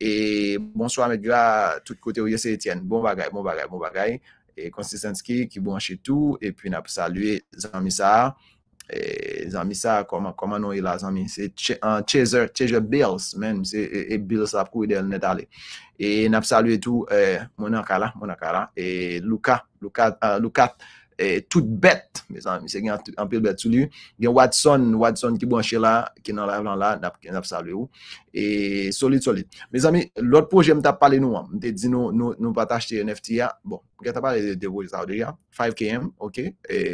S1: et bonsoir mes gars tout côté où c'est Etienne bon bagage bon bagage bon bagage E konsistenski ki bwanshi bon tou, e pi nap salye Zanmisa, e Zanmisa, koma nou ila e Zanmi, se Chezor Bills, men, se e, Bills apkou ide al net ale, e nap salye tou, Monakala, Monakala, e Luka, Luka, Luka, Luka, E tout bet, mè zami, se gen anpil bet sou li, gen wad son, wad son ki bon chela, ki nan la, nan la, nan la, ki nan la, sa li ou, e solit, solit. Mè zami, lot proje mte ap pale nou an, mte di nou, nou, nou, nou pata achete NFT ya, bon, mte ap pale devouz a ou de ya, 5KM, ok, e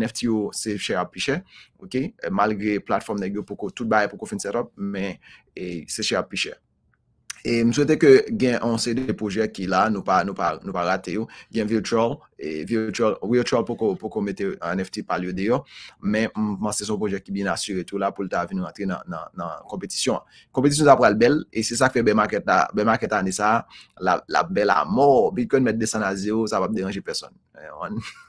S1: NFT yo oh, se chè ap pichè, ok, malge platform negyo poukou, tout baye poukou fin sèrop, mè, e se chè ap pichè. E m souwete ke gen anse de poujè ki la nou pa rate yo, gen virtual e pou kon mette an NFT pal yo de yo, men m anse son poujè ki bin asyur etou la pou lta avin nou atri nan kompetisyon. Kompetisyon sa pral bel, e se sa kfe beman ketan ni sa, la bel a mor, bitkon mette desan a zero, sa va bi deranji person. E, <laughs>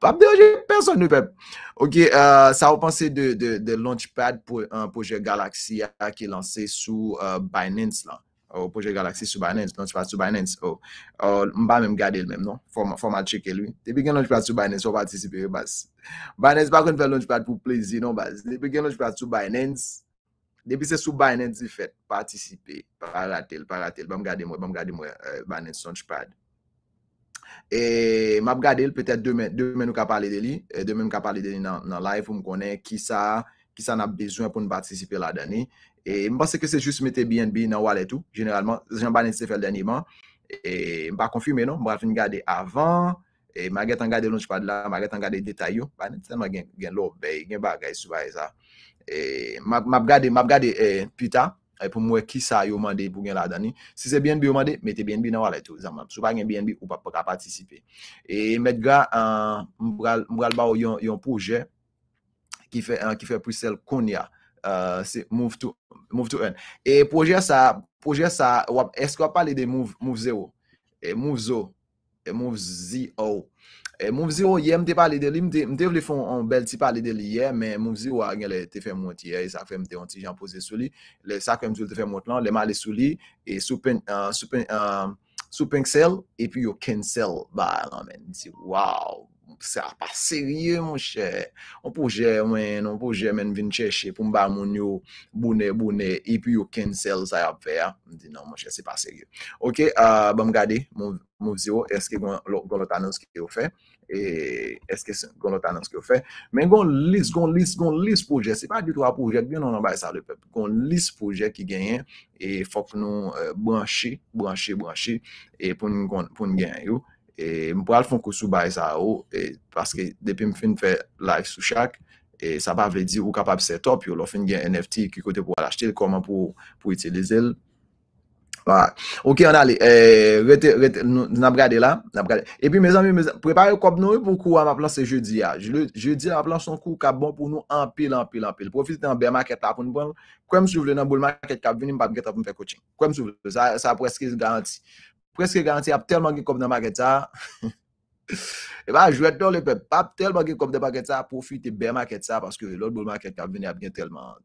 S1: Pas de personne, ne peut. OK, euh, ça vous pensez de, de, Launchpad pour un projet Galaxy qui est lancé sous euh, Binance, là. Au oh, projet Galaxy sous Binance, Launchpad sous Binance. Oh, on oh, va même garder le même, non? format checker lui. Depuis que je Launchpad sous Binance, on va participer Binance, pas qu'on fait Launchpad pour plaisir, non, base. Depuis je Launchpad sous Binance, depuis que c'est sous Binance, il fait participer, par la pas rater. me garder moi, me garder moi, euh, Binance Launchpad. E map gade el, petèt demè nou ka pale deli, e demè nou ka pale deli nan live ou m konè, ki sa, ki sa nan bezwen pou nou patisipe la dani. E m basè ke se jous mette BNB nan wale tout, generalman, jan banen se fèl dani man. E m pa konfime non, m pa konfime gade avan, e maget an gade lonj padla, maget an gade detay yo, panen tenman gen lop, gen bagay sou vay za. E map gade, map gade e, pita, E pou mwe ki sa yo mande pou gen la dani. Si se BNB yo mande, mette BNB nan wale tou zaman. Sou pa gen BNB, ou pa pa ka patisipe. E mette ga, mbral ba yo yon proje ki fe Prissel Konya. Euh, se Move to Un. E proje sa, proje sa, eskwa pali de Move Zero? E Move Zo? E Move Zi Ou? E Move Zi Ou? Mw vze yo, ye mde pali deli, mde vle fon an bel ti pali deli ye, men mw vze yo, agen le te fe mwoti ye, e sa fe mde an ti jan pose sou li, le sa kem joul te fe mwoti lan, le ma le sou li, e sou penk sel, e pi yo ken sel, ba, nan men, waw, Se a pa serye monshe, an pouje men vin cheshe pou mba moun yo bounen, bounen, ipi yo kensel zay ap ver, mdi nan monshe se pa serye. Ok, ba m gade, mou vizyo, eske gwa lota nan skyo fe, eske gwa lota nan skyo fe, men gwa lis, gwa lis, gwa lis pouje, se pa ditwa pouje, genon an bay sa le pep, gwa lis pouje ki genye, e fok nou branchi, branchi, branchi, e pou n genye yo. E m pou al fon kou sou bay sa ou, e paske depi m fin fè live sou chak, e sa pa vle di ou kap ap se top yo, lo fin gen NFT ki kote pou al achete, koman pou itilize l. Wa, ok an ale, e, rete, rete, nan brade la, nan brade, e pi mezan mi, mezan, prepare kou pou kou an ap lan se jeudi ya, jeudi an ap lan son kou kap bon pou nou an pil, an pil, an pil, profite an beman ket ap un bon, kwen m sou vle nan bouleman ket kap vini, m pat get ap m fè kouching, kwen m sou vle, sa ap wè skiz garanti. Preske garanti ap tel magi kop nan maket sa. <laughs> Ewa, jwet to le pe, ap tel magi kop nan maket sa, profite be maket sa, paske lòt bol maket sa ap veni ap gen telman,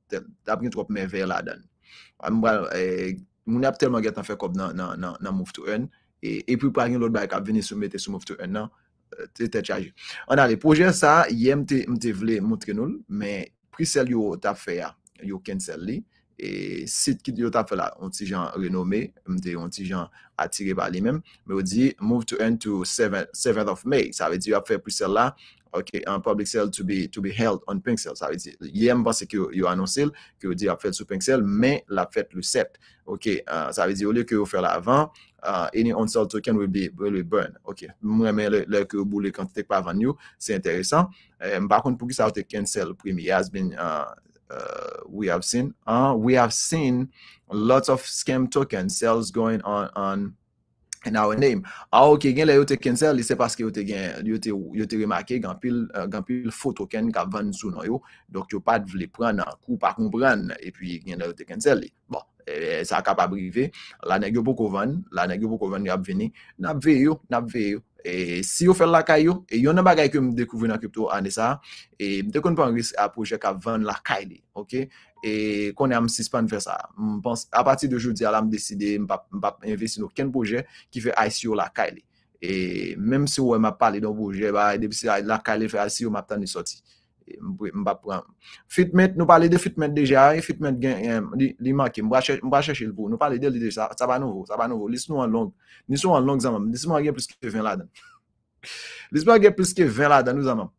S1: ap gen trop men ver la dan. Am mwa, e, moun ap tel magi tan fe kop nan mouftou en, e pi e pwagin lòt bagi kap veni soume te sou mouftou en nan, te te chaji. An ale, pouje sa, ye mte vle moutre nou, men pri sel yo tap fe ya, yo ken sel li, E sit ki yo tap fe la, onti jan renome, mde onti jan atire ba li men, me ou di, move to end to 7th of May, sa ve di yo ap fe pou sel la, ok, an public sel to be held on pink sel, sa ve di, yem ba se ki yo anonsel, ki yo di ap fe sou pink sel, men la ap fet lou 7, ok, euh, sa ve di, ou li yo ke yo fe la avan, euh, any onsalt token will be burn, ok, mremen le ke yo boule kantitek pa avan nou, se enteresan, euh, mba kon pou ki sa ou teken sel premi, ya as bin, Uh, uh, we have seen lots of scam tokens sales going on in our name. A ou ki gen lè yo te ken sel li, se pas ki yo te gen, yo te remake gen pil uh, fotoken ka ven sou nan yo. Dok yo pad vle pran an, kou pa kompran, e pi gen lè yo te ken sel li. Bon, e, e sa ka pa brive, la negyo pou kou ven, la negyo pou kou ven gap vini, nap ve yo, nap ve yo. E si yo fè lakay yo, e yon nan bagay ke m dekouvri nan kip tou an de sa, m dekoun pangri a pojè ka van lakay li. Kone am sispan fè sa. A pati de joudi alam deside m pa investi nou ken pojè ki fè ICO lakay li. E Mem si yo wè m ap pale don pojè, depise lakay li fè ICO m ap tan ni soti. Fitment, nou pale de fitment deja e Fitment gen, li maki Mwa chèche, mwa chèche l pou Nou pale de l deja, sa ba nouvo, sa ba nouvo Lise nou an long, lise nou an long zanman Lise mwa gen pluske 20 la dan <laughs> Lise mwa gen pluske 20 la dan nou zanman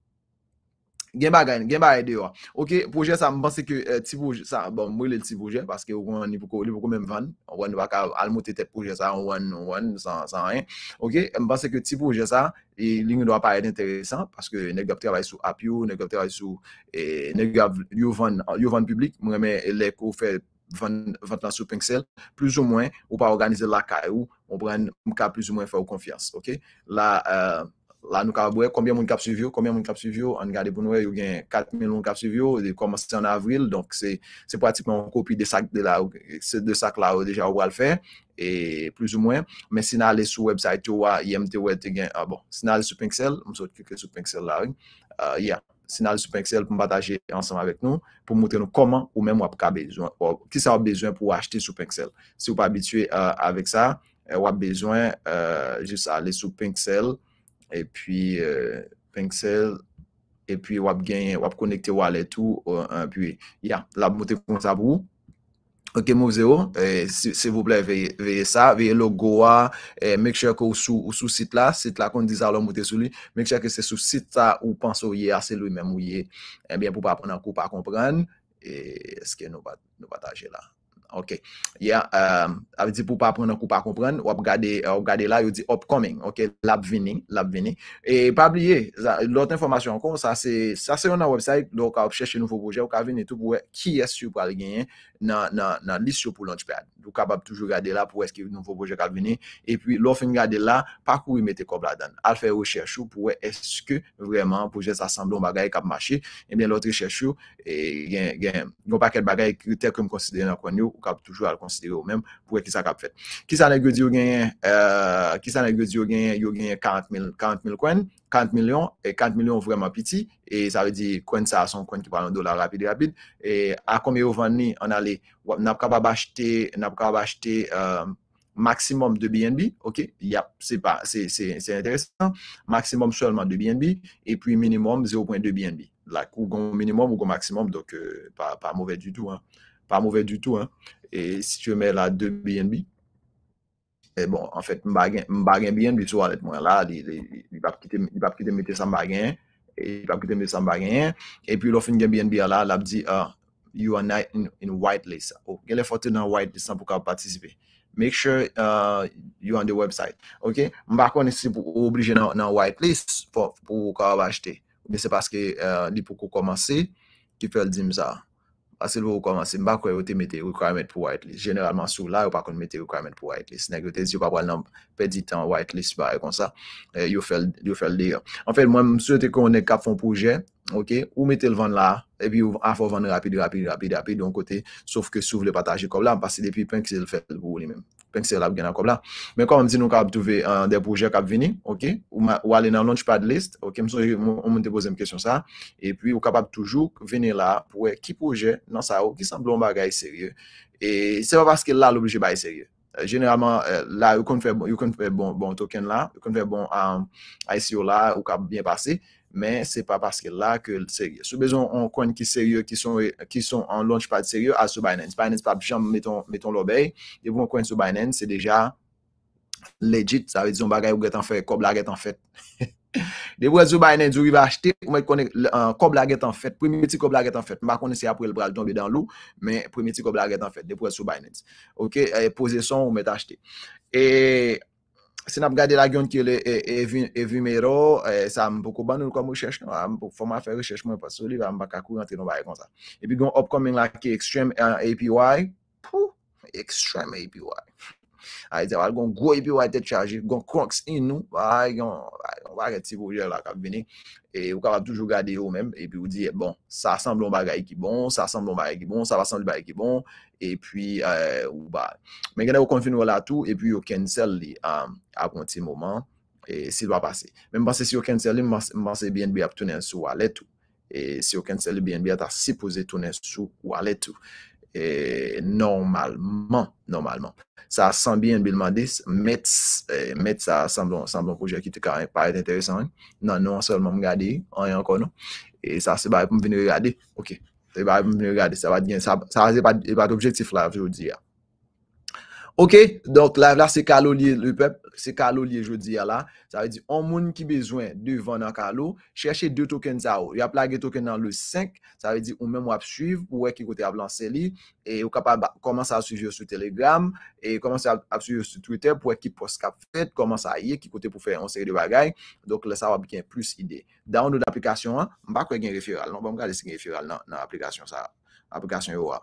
S1: gen ba ganyan, gen ba ede yo. Ok, pouje sa, m eh, basi bon, ke ti pouje sa, bon, m wile ti pouje, paske ou wè nivou ko, nivou ko mèm van, ou wè nivou ka almote te pouje sa, ou wè nivou san, san rè. Ok, m basi ke ti pouje sa, e lini wè dwa pa ete interesant, paske negap trabay sou apyo, negap trabay sou, e, negap yow van, yow van publik, m remè lèk ou fè vantan sou pinksel, plus ou mwen, ou pa organize lakay ou, ou m pren m ka plus ou mwen fè ou konfians, ok? La, eee, eh, là nous avons combien combien monde cap suivi combien monde cap suivi on a pour nous il y a 4000 monde cap suivi et commencé en avril donc c'est c'est pratiquement une copie de sac de là de sac là déjà on va le faire et plus ou moins mais si allez sur website site IMT web tu gain ah bon si sur pixel on saute quelque sur pixel là oui euh, yeah. Signal sur Pixel pour partager ensemble avec nous, pour montrer nous comment ou même vous avez besoin, qui a besoin pour acheter sur Pixel. Si vous n'êtes pas habitué euh, avec ça, vous euh, avez besoin euh, juste aller sur Pixel. E pwi euh, pengsel. E pwi wap genye, wap konekte wale tout. E euh, pwi, ya, la bote kon sa bou. Ok, mouze yo. Se vouple veye sa. Veye logo wa. Make sure ke ou sou sit la. Sit la kon di zalo moute sou li. Make sure ke se sou sit la ou panso ye ase lou men mou ye. E eh bie pou pa pren an kou pa kompran. E sken nou va taje la. Ok, ya, um, ap di pou pa pran akou pa kompran, uh, wap gade la, yo di upcoming, ok, lab vini, lab vini. E pa bliye, lote informasyon ankon, sa se yon nan website, lou ka op cheshe nouvo proje, ou ka vini tout pou we, ki es yon pral genyen nan list yo pou launchpad. Lou kabab toujou gade la pou eski nouvo proje kal vini, e pi lou fin gade la, pakou yon mette kop la dan. Al fe ou cheshe ou pou we eske vreman proje sa samblon bagay kap machi, e ben lote cheshe ou, e gen, gen, nou paket bagay kriter koum konsidere nan kon yo, ou kap toujou al konsidere ou menm pou e ki sa kap fet. Ki sa negyo di yo genye, uh, ki sa negyo di yo yo 40.000 40 kwen, 40 millions e 40 milyon vreman piti, e sa ve di coins sa son kwen ki palan rapides rapide rapide, combien de kome yo van ni, an ale, wap nap pas acheter, achete, nap pas achete, euh, maximum de BNB, ok, a c'est pas, c'est, c'est, c'est intéressant, maximum seulement de BNB, et puis minimum 0.2 BNB. la ou minimum ou maximum, donc euh, pas, pas mauvais du tout. Hein. pa mouvè du tout an, e si jwè mè la de BNB, e eh bon, an fèt, m bagen BNB, sou an let mwen la, li pap kite metè sa m bagen, li pap kite metè sa m bagen, e pi lo fin gen BNB ala, la b di, ah, you are not in white list, gè le fote nan white list an pou ka patisipe, make sure uh, you are on the website, ok, m bako ne si pou oblije nan white list, pou ka ap achete, me se paske uh, li pou kou komanse, ki fèl di m zan, Ase lou koman se mba kwen yo te mete requirement pou whitelist. Generalman sou la yo pa kon mete requirement pou whitelist. Nèk yo te zi yo pa pwal nan pedi tan whitelist ba e kon sa. Yo fel diyo. Anfel mwen msou te kon ne kap fon pouje. Ok. Ou mete l van la. E pi ou anfo van rapide, rapide, rapide, rapide. Don kote. Sof ke sou vle pataje kob la. Anpas se depi penk se l fel pou li menm. peut se la gagner comme là mais quand on dit nous capable trouver euh, des projets qui va venir OK ou aller dans launchpad list OK on monter poser une question ça et puis capable toujours venir là pour qui projet dans ça qui semblent un bagage sérieux et c'est pas parce que là l'objet pas sérieux généralement là, on fait bon you faire bon bon token là on fait bon euh, ICO là ou capable bien passer Men se pa paske la ke l serye. Sou bezon an kon ki serye ki son an launchpad serye a sou Binance. Binance pa bichan meton l obey. E pou m kon sou Binance se deja legit. Sa ve dizon bagay ou getan fe kob laget an fet. <laughs> De pou et sou Binance ou i va achete ou met konen kob laget an fet. Pou ime ti kob laget an fet. M bak konen se apre l bral donbe dan lou. Men pou ime ti kob laget an fet. De pou et sou Binance. Ok, pose son ou met achete. E... Sin ap gade la gyon ki e, e, e, e vi mero, sa m pou kou ban nou kou mou chèch nou. Fou m a fè chèch mwen pasou li, va m baka kou nan ten nou baye kon sa. Epi goun upcoming la ki Extreme APY, pou, Extreme APY. A yi se val, gon go yi pe w wajte chaji, gon kronks in nou, waj yon waj et si pou jè la kap vini, e w ka wap toujou gade yo mem, e pi w di, e bon, sa asamblon w bagay ki bon, sa asamblon w bagay ki bon, sa w asamblon w bagay ki bon, e pi w w bagay. Men genè w konfin w la tou, e pi yo kensel li apon ti mouman, e si l wap ase. Men mpase si yo kensel li, mpase BNB ap tounen sou wale tou, e si yo kensel li BNB ata sipouze tounen sou wale tou. E, normalman, normalman, sa san bien bilman dis, e, met sa bon, san bon proje ki te paret interesan, nan nou an solman m gade, an yon konon, e sa se bade pou m vini gade, ok, se bade pou m vini gade, sa vade gen, sa vade pat e objektif la vyo di ya. Ok, donk la, la se kalo liye lupep, se kalo liye jodi ya la. Sa ve di, an moun ki bezwen du vana kalo, cheshe 2 token za ou. Ya plage token nan lou 5, sa ve di, ou mè mwa ap suiv pou wè ki kote avlan seli. E ou kapal ba, koman sa ap suiv yo sou telegram, e koman sa ap suiv yo sou twitter pou wè ki poskap fet, koman sa a ye ki kote pou fe yon seli bagay. Donk le sa wap gen plus ide. Dan nou da aplikasyon an, mba kwe gen referal, mba mga desi gen referal nan aplikasyon sa. Aplikasyon yo a,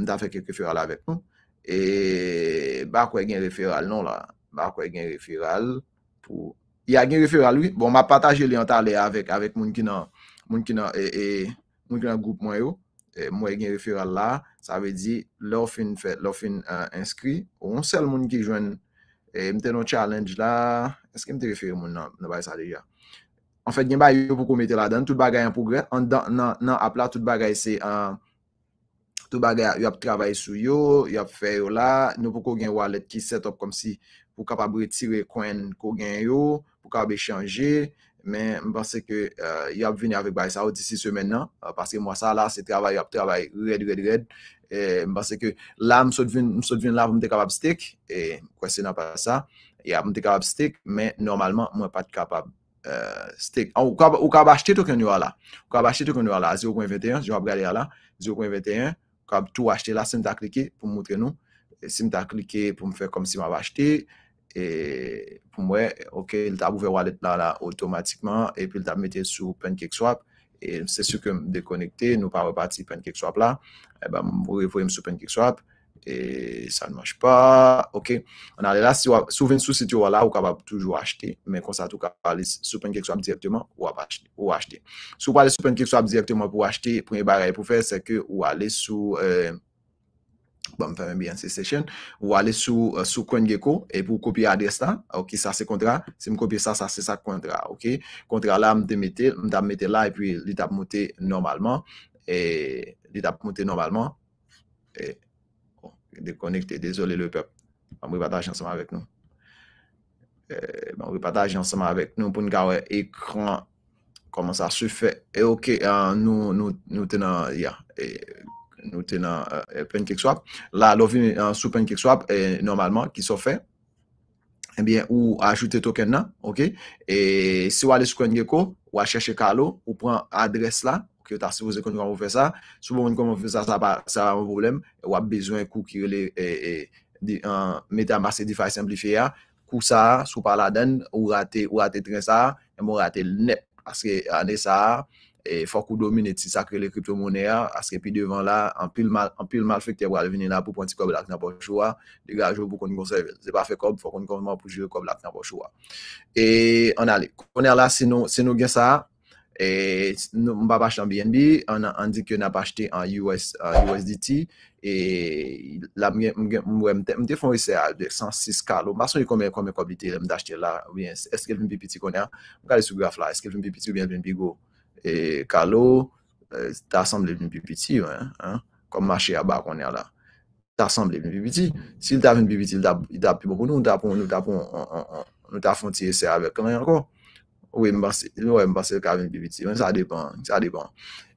S1: mda fe gen referal avek nou. E bakwe gen referal non la. Bakwe gen referal pou... Ya gen referal oui. Bon, ma pataje li an talè avèk avèk moun ki nan... Moun ki nan... E, e, moun ki nan goup mwen yo. E, mwen gen referal la. Sa vè di lòfin fèt, lòfin inskri. Ou yon sel moun ki jwen mte no challenge la. Eske mte referal moun nan bay sa deja. An fèt gen bay yo pou koumete la dan. Tout bagay an pou gret. Nan ap la tout bagay se an... Tou baga yop travaye sou yo, yop fè yo la, nou pou kou gen walet ki set up kom si pou kapabre tire kwen kou gen yo, pou kapbe chanje. Men mpase ke euh, yop vini avik bay sa ou disi semen nan, euh, paske mwa sa la se travaye yop travaye red, red, red. E mpase ke la msou devine la pou mte kapab stik, e kwen senan pa sa, yop mte kapab stik, men normalman mwen pati kapab euh, stik. Ou kapbe achete tou ken yo la, ou kapbe achete tou ken yo la, 0.21, jow ap gale ya la, 0.21. tout acheter là, c'est un pour montrer nous, si un cliqué pour me faire comme si m'avait acheté et pour moi, OK, il t'a ouvert wallet là là automatiquement et puis il t'a mis sur PancakeSwap et c'est sûr que me déconnecter, nous pas reparti PancakeSwap là, et eh ben me renvoyer sur PancakeSwap et ça ne marche pas. OK. On a là, si vous sous site là, vous pouvez toujours acheter, mais comme ça, tout cas, aller sur soit directement, ou acheter. Ou acheter. Si vous allez sur swap directement pour acheter, premier barrière pour faire, c'est que vous allez sur euh, bon, bien ces sessions, ou aller sur sous euh, coin et pour copier à là, OK, ça c'est contrat, si me copier ça, ça c'est ça contrat, OK. Contrat là, je vais me là et puis il t'a monté normalement et il t'a monté normalement et Dèkonekte, dézolé lè pep. Mwen wè bataj ansama avèk nou. Mwen wè bataj ansama avèk nou. Poun gawè ekran. Koman sa su fè? E ok, nou tè nan pen kèk swap. La lovin euh, sou pen kèk swap. E normalman ki so fè. Ebyen, eh ou ajoute token nan. Ok? E si wale sou kwen gè ko, wale chèche kalo. Ou pran adres la. ke ta sou pou bon se kon kon pou fe sa. Sou pou kon kon pou fe sa, sa pa, sa pa moun pou lem. Wap bezwen kou ki rele e, e, e, di, an, meta mase di fay simplifi ya. Kou sa, sou pala den, ou rate, ou rate tre sa, e mou rate l'nèp. Aske, ane sa, e fokou domine ti sa kre le krypto mounè ya. Aske, pi devan la, an pi l'mal, an pi l'mal fe ki te wale veni la pou pwanti kob la kna pou choua. Diga, jow pou kon kon se, se pa fe kob, fokon kon moun pou jow kob la kna pou choua. E, M pa pa chan BNB, an di ki yo na pa chan USDT. E, la mwen mwen mwen mwen te foun yose a 206 kalou. M asan yon kome kome koptite yon mwen tachte la. Eske ven pipiti konen. M kalè sou graf la. Eske ven pipiti ou ven pipigo kalou. E, ta asan ven pipiti yo. Kom mache a bak konen la. Ta asan ven pipiti. Si l ta ven pipiti l ta pi boko nou. Nou ta fon ti yose a vek. Koman yon an kon? Ouye, m basi, ouye, m basi karen piviti. M sa depan, m sa depan.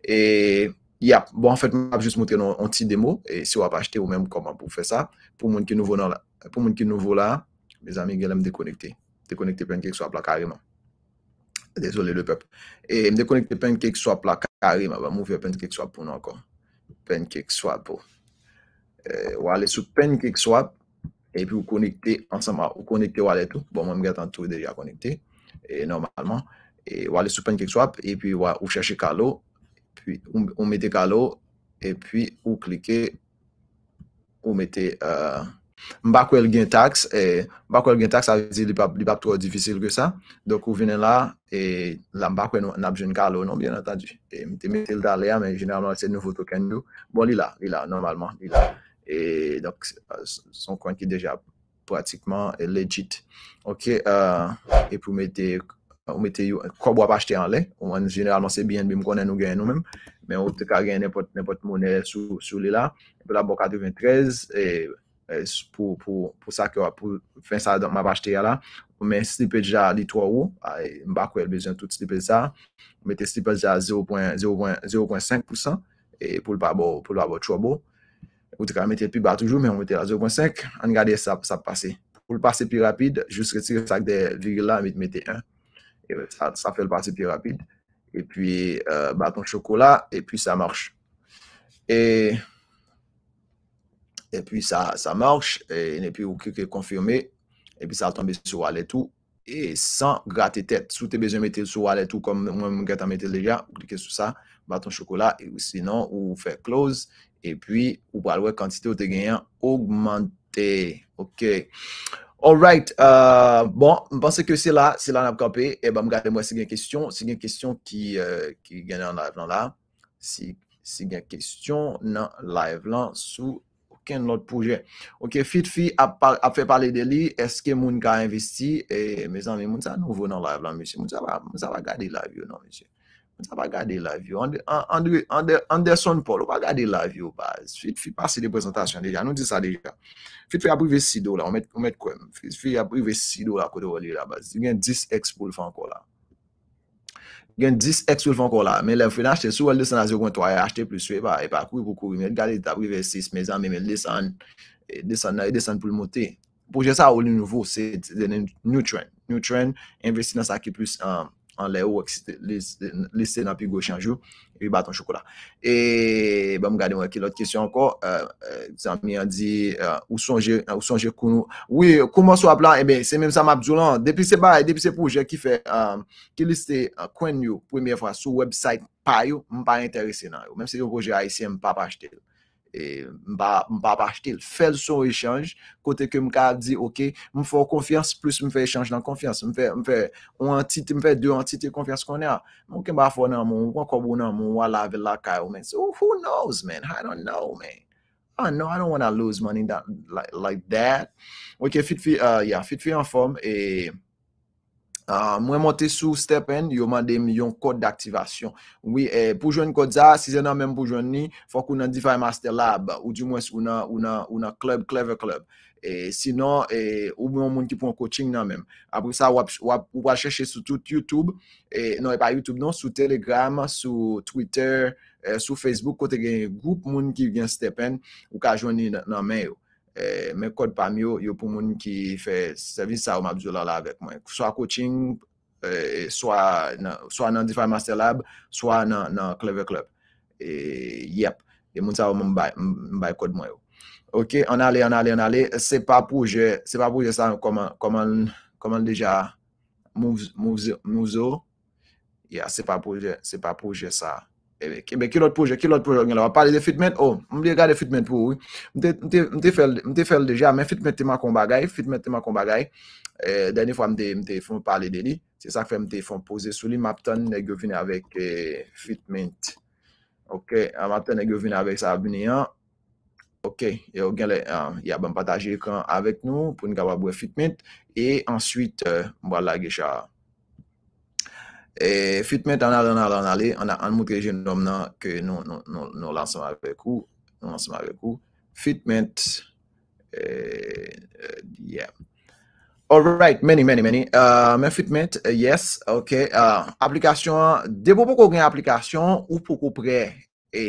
S1: E, yap, bon, an fèt, m ap jous moutre nou anti-demo, e si w ap achete ou mèm koman pou fè sa, pou moun ki nouvo nan la. Pou moun ki nouvo la, mèz amigèl m dekonekte. Dekonekte penkekswap la kareman. Dèzolè, lè pep. E, m dekonekte penkekswap la kareman. M avan mouvè penkekswap pou nan akon. Penkekswap, ou. Ou alè sou penkekswap, e pi ou konekte ansama. Ou konekte ou alè tou. Bon, m et normalement, et on aller sur swap et puis on ou chercher Calo, puis on, met Calo, et puis on cliquez, on mettez Euh, Mbakwel gen tax, et mbakwel gain tax dire il n'est pas trop difficile que ça. Donc, sa. là et là là, e la pas besoin de kalo non, bien entendu. et vous mettez le mais mais généralement c'est nouveau token nous. Bon il est là, il est là, normalement. Et donc, euh, son coin qui est déjà pratiquement euh, legit. Ok, Euh, e pou mwete, mwete yon, kwa bo apache te an le, ou an generalman se bien bim konen nou gen nou men, men ou te ka gen nepot mwene sou li la, pou la bo kade 2013, e pou sa ki yo apache te ya la, mwen slipet ja di 3 ou, mbakwe l bezon tout slipet sa, mwete slipet ja 0.5% e pou l pa bo, pou l avot chwa bo, ou te ka mwete pi ba toujou, mwen mwete la 0.5, an gade sa apache se. pou l'passe pi rapide, jouske ti sak de viril la, amit mette 1, sa fè l'passe pi rapide, epi baton chokola, epi sa morshe. E, epi sa morshe, epi ou kik konfirme, epi sa tombe sou wale tou, e san gratte tet, sou te bezo mette sou wale tou, kom mwen mwen gata mette deja, ou klike sou sa, baton chokola, ou sinon, ou fè close, epi ou pralwe kantite ou te genyen, augmente, Ok, alright, euh, bon, m'pense ke se la, se la nap kape, e ba m'gade mwen se gen kestyon, se gen kestyon ki euh, gen nan live lan la, se gen kestyon nan live lan sou okan lout pouje. Ok, fit fi ap fe pale de li, eske moun ka investi, e mè san mè moun sa nouvo nan live lan, mè san moun sa va gade live yo nan mè sè. An de son pol, ou pa gade la vi ou baz. Fit, fit, pasi de prezentasyon deja. Nou di sa deja. Fit, fit, apri ve si do la. Ou met kwen. Fit, fit, apri ve si do la kote wale la baz. Yen 10x pou l fanko la. Yen 10x pou l fanko la. Men le fredan chete. Sou wale de san aze kwen to aye achete plus we pa. E pa koui kou kou. Fit, fit, apri ve si. Smezan men men de san. E de san pou l mote. Pouje sa ou li nouvo. Se dene Nutren. Nutren investi nan sa ki plus... an lè ou wèk liste nan pi goch euh, anjou, yi bat an chokola. E, bè mou gade mwen ki lout kisyon anko, zan mi an di, ou sonje kounou, oui, kouman sou ap lan, e bè, se menm sa mabdjou lan, depi se bè, depi se poujè ki fè, ki liste kwen yu, premiye fwa sou website pa yu, mou pa yu interese nan yu, menm se yu poujè a yi se mpapa achete yu. E, mba pa achete, Fèl son échange kote ke mka di, ok, mfo confiance, plus échange dans nan konfians, mfe, fait on antite, deux de antite konfians qu'on a, mwen ke mba fo nan moun, mwen bon nan moun, wala ve lakay ou men, so who knows man, I don't know man, I know, I don't wanna lose money that, like, like that, ok, fit fi, uh, yeah, fit fi en forme et... Ah, mwen moti sou step-in, yo man dem yon kod d'aktivasyon. Oui, eh, pou jwenn kod za, si ze nan men pou jwenn ni, fok ou nan Defy Master Lab ou di mwes ou nan Clever Club. E, sinon, e, ou mwen moun ki pou an coaching nan men. Apo sa, wap wacheche sou tout YouTube, e, nou e pa YouTube nan, sou Telegram, sou Twitter, eh, sou Facebook, kote genye goup moun ki yon step-in, ou ka jwenn ni nan men yo. Eh, Mè kod pam yo, yo pou moun ki fè servis sa ou mabzou lala avèk mwen. Swa coaching, eh, swa nan Define Master Lab, swa nan Clever Club. E, yep, e moun sa ou m bay kod mwen yo. Ok, an ale, an ale, an ale, se pa pouje, se pa pouje sa, koman, koman, koman deja, mouzo, ya, se pa pouje, se pa pouje sa. Eh, ki lot proje, ki lot proje, gen la, wap pale de fitment, ou, oh, mwen li e gade fitment pou ou, mwen te fel, mwen te fel deja, men fitment te man kon bagay, fitment te man kon bagay, eh, deni fwa mwen te fwen pale de li, se sak fe mwen te fwen pose sou li, mapten negyo vini avek eh, fitment, ok, mapten negyo vini avek sa vini an, ok, yo gen le, yaban pataje ekran avek nou, pou nga wabwe fitment, e answit mwen wala gecha, ok. E Fitment an alè an alè an alè an mwè an mwè mwè gen nom nan ke nou lanseman vek ou. Nou lanseman vek ou. Fitment. E, e, yeah. Alright, meni uh, meni meni. Meni Fitment, yes, ok. Uh, aplikasyon. Depo poukou gen aplikasyon, ou poukou pre. E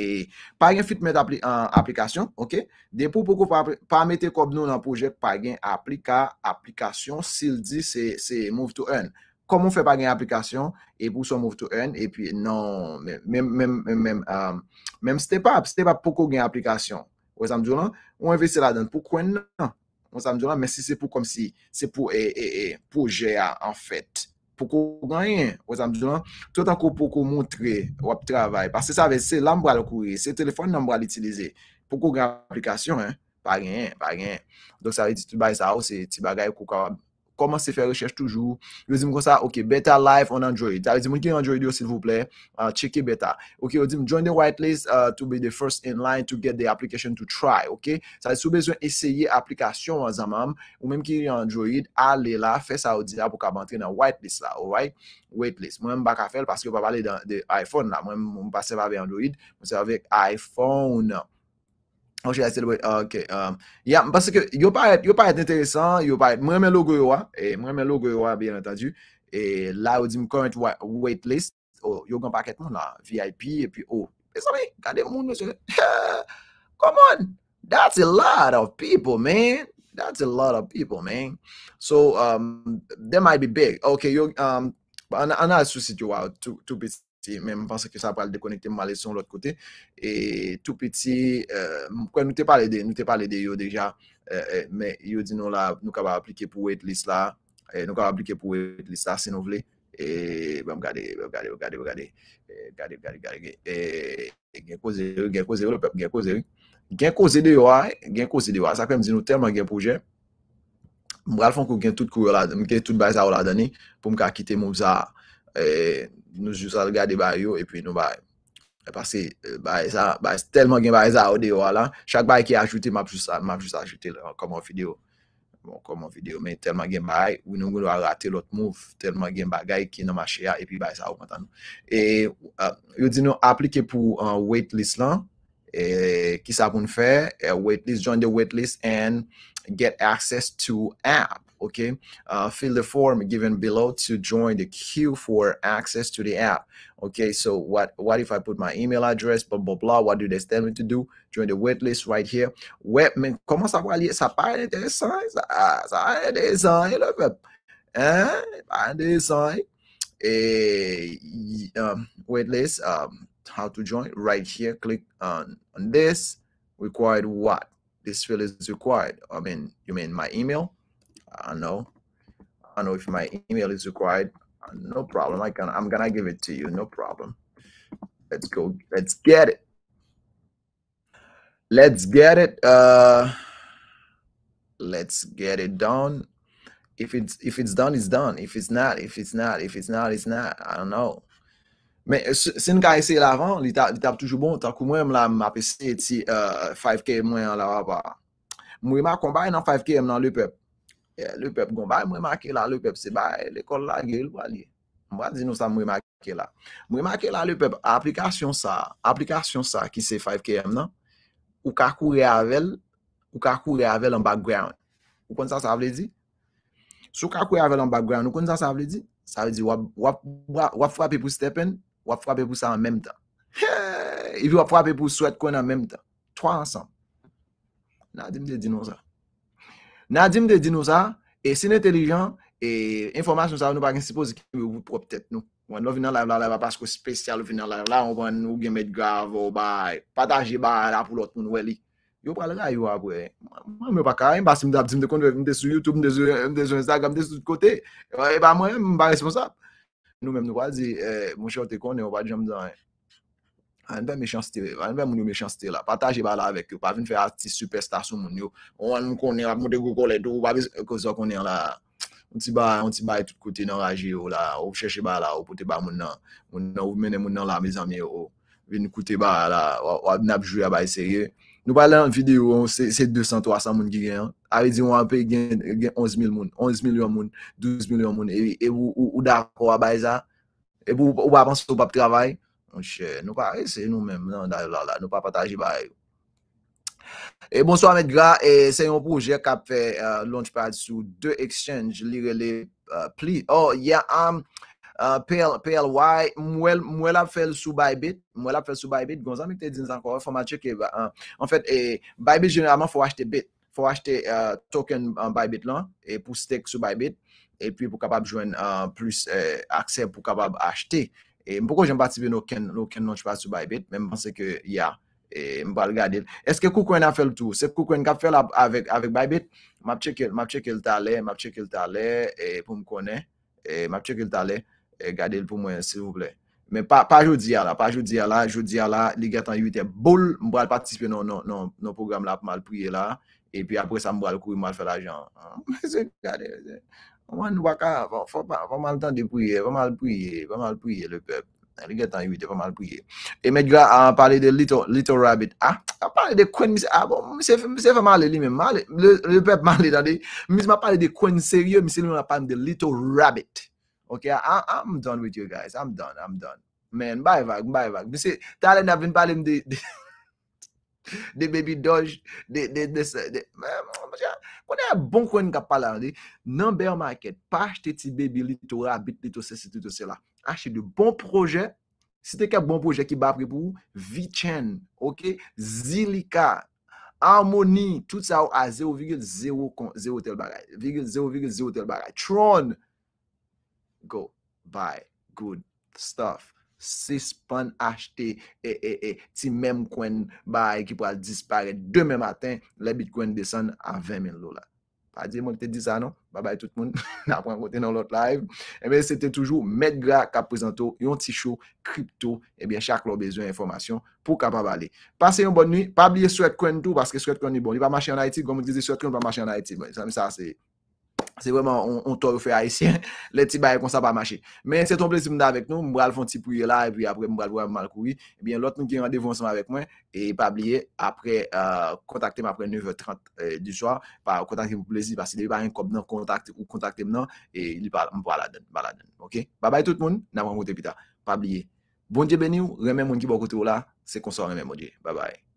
S1: payen Fitment aplikasyon, ok. Depo poukou pa metè kob nou nan poujè payen aplika aplikasyon. S'il di se move to earn. Komon fe pa gen aplikasyon, e pou son move to earn, e pi nan, menm se te pa pou kon gen aplikasyon. Ou enve se la dan, pou kon nan? Ou san m di lan, men si se pou kon si, se pou e, e, e, pou je a, an fèt. Pou kon gen, ou san m di lan, tout an kon pou kon montre wap travay, parce sa ve se lambal kouye, se telefon lambal itilize. Pou kon gen aplikasyon, pa gen, pa gen. Don sa ve ti bay sa ou, se ti bay gay pou kon... Koman se fè rechèche toujou. Yo di mwen kon sa, ok, beta live on Android. Ta di mwen ki yon Android yo, s'il vous plè, euh, cheke beta. Ok, yo di mwen, join the whitelist euh, to be the first in line to get the application to try, ok? Sa di sou bezwen esye aplikasyon wazan mam. Ou menm ki yon Android, ale la, fè sa ou di la pou ka ban tre nan whitelist la, ou vay? Whitelist. Mwen m baka fel, paske yo pa pale de iPhone la. Mwen m paseva be Android, mwen se va vek iPhone la. Ou jè se lwè, ok. Um, ya, yeah, mpase ke yo pa et interesant, yo pa et mwen men logo yo a, e mwen men logo yo a, bien entendu, e la ou di m current wait list, oh, yo gen paket moun la, VIP, e pi oh. e sa mi, gade moun mwen se, <laughs> come on, that's a lot of people, man, that's a lot of people, man. So, um, they might be big. Ok, yo, um, an a sou sit yo a, tou pit mwen mwen pense ke sa pral dekonekte mwen malè son lòt kote e tout piti euh, mwen kwen nou te pale de yo deja euh, euh, me yo di nou la nou ka va aplike pou et list la e, nou ka va aplike pou et list la se nou vle e mwen mwen e, gade gade gade gade e, gen kose de yo a gen kose de yo a sa kwen mwen di nou telman gen proje mwen ralfon kwen gen tout kou mwen gen tout bayza ou la dani pou mwen kwa kite moun za e nous juste regarder ba et puis nous ba parce que euh, ça ba tellement bien ba au là chaque ba qui ajouté m'a plus ça m'a juste ajouté comme en vidéo bon comme en vidéo mais tellement gen ba ou nous doit rater l'autre move tellement gen bagaille qui dans marché et puis bah ça au nous et euh, yo nous nous appliquer pour un waitlist là et qui ça pour nous faire waitlist join the waitlist and get access to app okay uh, fill the form given below to join the queue for access to the app okay so what what if i put my email address blah blah blah what do they tell me to do join the wait list right here web como essa valia essa página interessante essa design é design a um, wait list um, how to join right here click on, on this required what this field is required i mean you mean my email I know. I know if my email is required, no problem. I can I'm gonna give it to you, no problem. Let's go, let's get it. Let's get it. Uh let's get it done. If it's if it's done, it's done. If it's not, if it's not, if it's not, it's not. I don't know. Mais euh, sin ka ese lavan, li tap ta toujou bon, takou mwen m la m apese ti 5K moins la wapa. Euh, Moi, ma kombay nan 5K m nan le peuple. Eh, le pep gon, bae mwen make la le pep se, bae le kol la ge lwa li. Mwen a di nou sa mwen make la. Mwen make la le pep, aplikasyon sa, aplikasyon sa ki se 5K mnen, ou kakou re avel, ou kakou re avel an background. Ou kon sa sa vle di? Sou kakou re avel an background, ou kon sa sa vle di? Sa vle di, wap fwa pe pou stepen, wap fwa pe pou sa an menm tan. Ipi wap fwa pe pou swet kon an menm tan. Twa ansan. Nan di mwen di nou sa. Nadim de dino sa, e sin entelijan, e informasyon sa nou pa gen sipozik, ou pou apetet nou. Ou an nou vina la vla vla vla pasko spesyal vina la vla, ou an nou gemet grav, ou ba pataje ba la pou lot moun weli. Yo pralega yo apwe, mwen mwen pa kare, mwen basi mde ap di mde kon, mwen mde sou Youtube, mwen mde sou Instagram, mwen mde sou tout kote, e e mwen mwen eh, mwen mba responsab. Nou men mwen wazi, mwen shote kon, mwen wazi jan mde eh. zan, A yon ben mechansite, a yon ben moun yo mechansite la. Pataje ba la avek yo, pa vin fè artiste, superstasyon moun yo. Ou an moun konen, ap moun de Google et tout, ou pa biz koso konen la. Moun ti ba, moun ti ba yon tout kote nan raje yo la. Ou chèche ba la, ou pote ba moun nan, moun nan, ou mènen moun nan la mizan mi yo. Vin kote ba la, ou ap nabjou ya bay sèye. Nou ba lan videyo, se 200-300 moun ki gen. A yon diyon an pe gen 11 mil moun, 11 mil yon moun, 12 mil yon moun. E wou da wap bay za, e wou wap ansi wap travay. Nou pa re se nou menm, nou pa pataji bayou. E bonsoy amet gra, e seyon pou, jè kap fè euh, launchpad sou 2 exchange li rele euh, pli. Oh, yè am, euh, PLY, mwèl ap fèl sou Bybit, mwèl ap fèl sou Bybit, gonzan mèk te din zanko, fò mat chèk e ba an. En fèt, e, Bybit genèralman fò achte Bit, fò achte token Bybit lan, e pou stèk sou Bybit, e pi pou kapab jwen plus akse pou kapab achte. E mpoko jen patisipe nou ken nonj pa sou Baybet, men mpense ke ya. E mboal gade. Eske koukwen a fel tou? Se koukwen ka fel avèk Baybet, mapche ke l talè, mapche ke l talè, e pou m konè. E mapche ke l talè, e gade l pou mwen, sivouple. Men pa joudi ya la, pa joudi ya la, joudi ya la, ligat an yu te bol, mboal patisipe nou program la pou mal priye la. E pi apre sa mboal kouy mal fè la jan. <laughs> Gade, gade. Wan waka, fwa mal tan de pou ye, fwa mal pou ye, fwa mal pou ye le pep. E li getan yu te fwa mal pou ye. E met gra an pale de Little Rabbit. Ah, a pale de Queen, mi se fwa male li men, le pep male ta di. Mi se ma pale de Queen seryo, mi se li men a pale de Little Rabbit. Ok, I'm done with you guys, I'm done, I'm done. Men, bay vag, bay vag. Mi se talen avin pale mdi... <laughs> De bebi doj, de se, de... Mwenè a bon kwen kapal an de, nan be an maket, pa achete ti bebi li to a bit li to se, si to se la. Achete de bon proje, si teke bon proje ki bap ki pou, Vichan, ok? Zilika, Harmony, tout sa ou a 0,0 tel bagay. 0,0 tel bagay. Tron, go, buy good stuff. 6 pan achete e e e ti mem kwen bay ki pou al dispare deme maten le bitcoin desen non? <laughs> eh a 20 000 lola. Pa di moun te di sa non? Ba bay tout moun na pran kote nan lot live. Ebe se te toujou med gra ka prezento yon ti chou kripto ebe chak lor bezo informasyon pou ka pa bale. Pase yon bon ni, pa biye swet kwen tou paske swet kwen ni bon. Ni pa mache yon haiti, gom moun dizi swet kwen ni pa mache yon haiti. Bon, sami sa se. C'est vraiment, un tort au fait haïtien. <laughs> Les petits barrières qu'on ne s'est pas mâchés. Mais c'est ton plaisir de m'être avec nous, je vais faire un petit peu là. Et puis après je vais te voir dans le courrier. Et eh bien, l'autre qui est rendez-vous ensemble avec moi, et pas oublier euh, contactez-moi après 9h30 euh, du soir. contactez vous plaisir parce que vous a pas un cop contact ou contactez-moi et je vais vous Ok? Bye bye tout le monde. n'a se revoit plus tard. Pas oublié. Bonne journée à tous. Remercie à tous ceux qui là. C'est qu'on s'en bye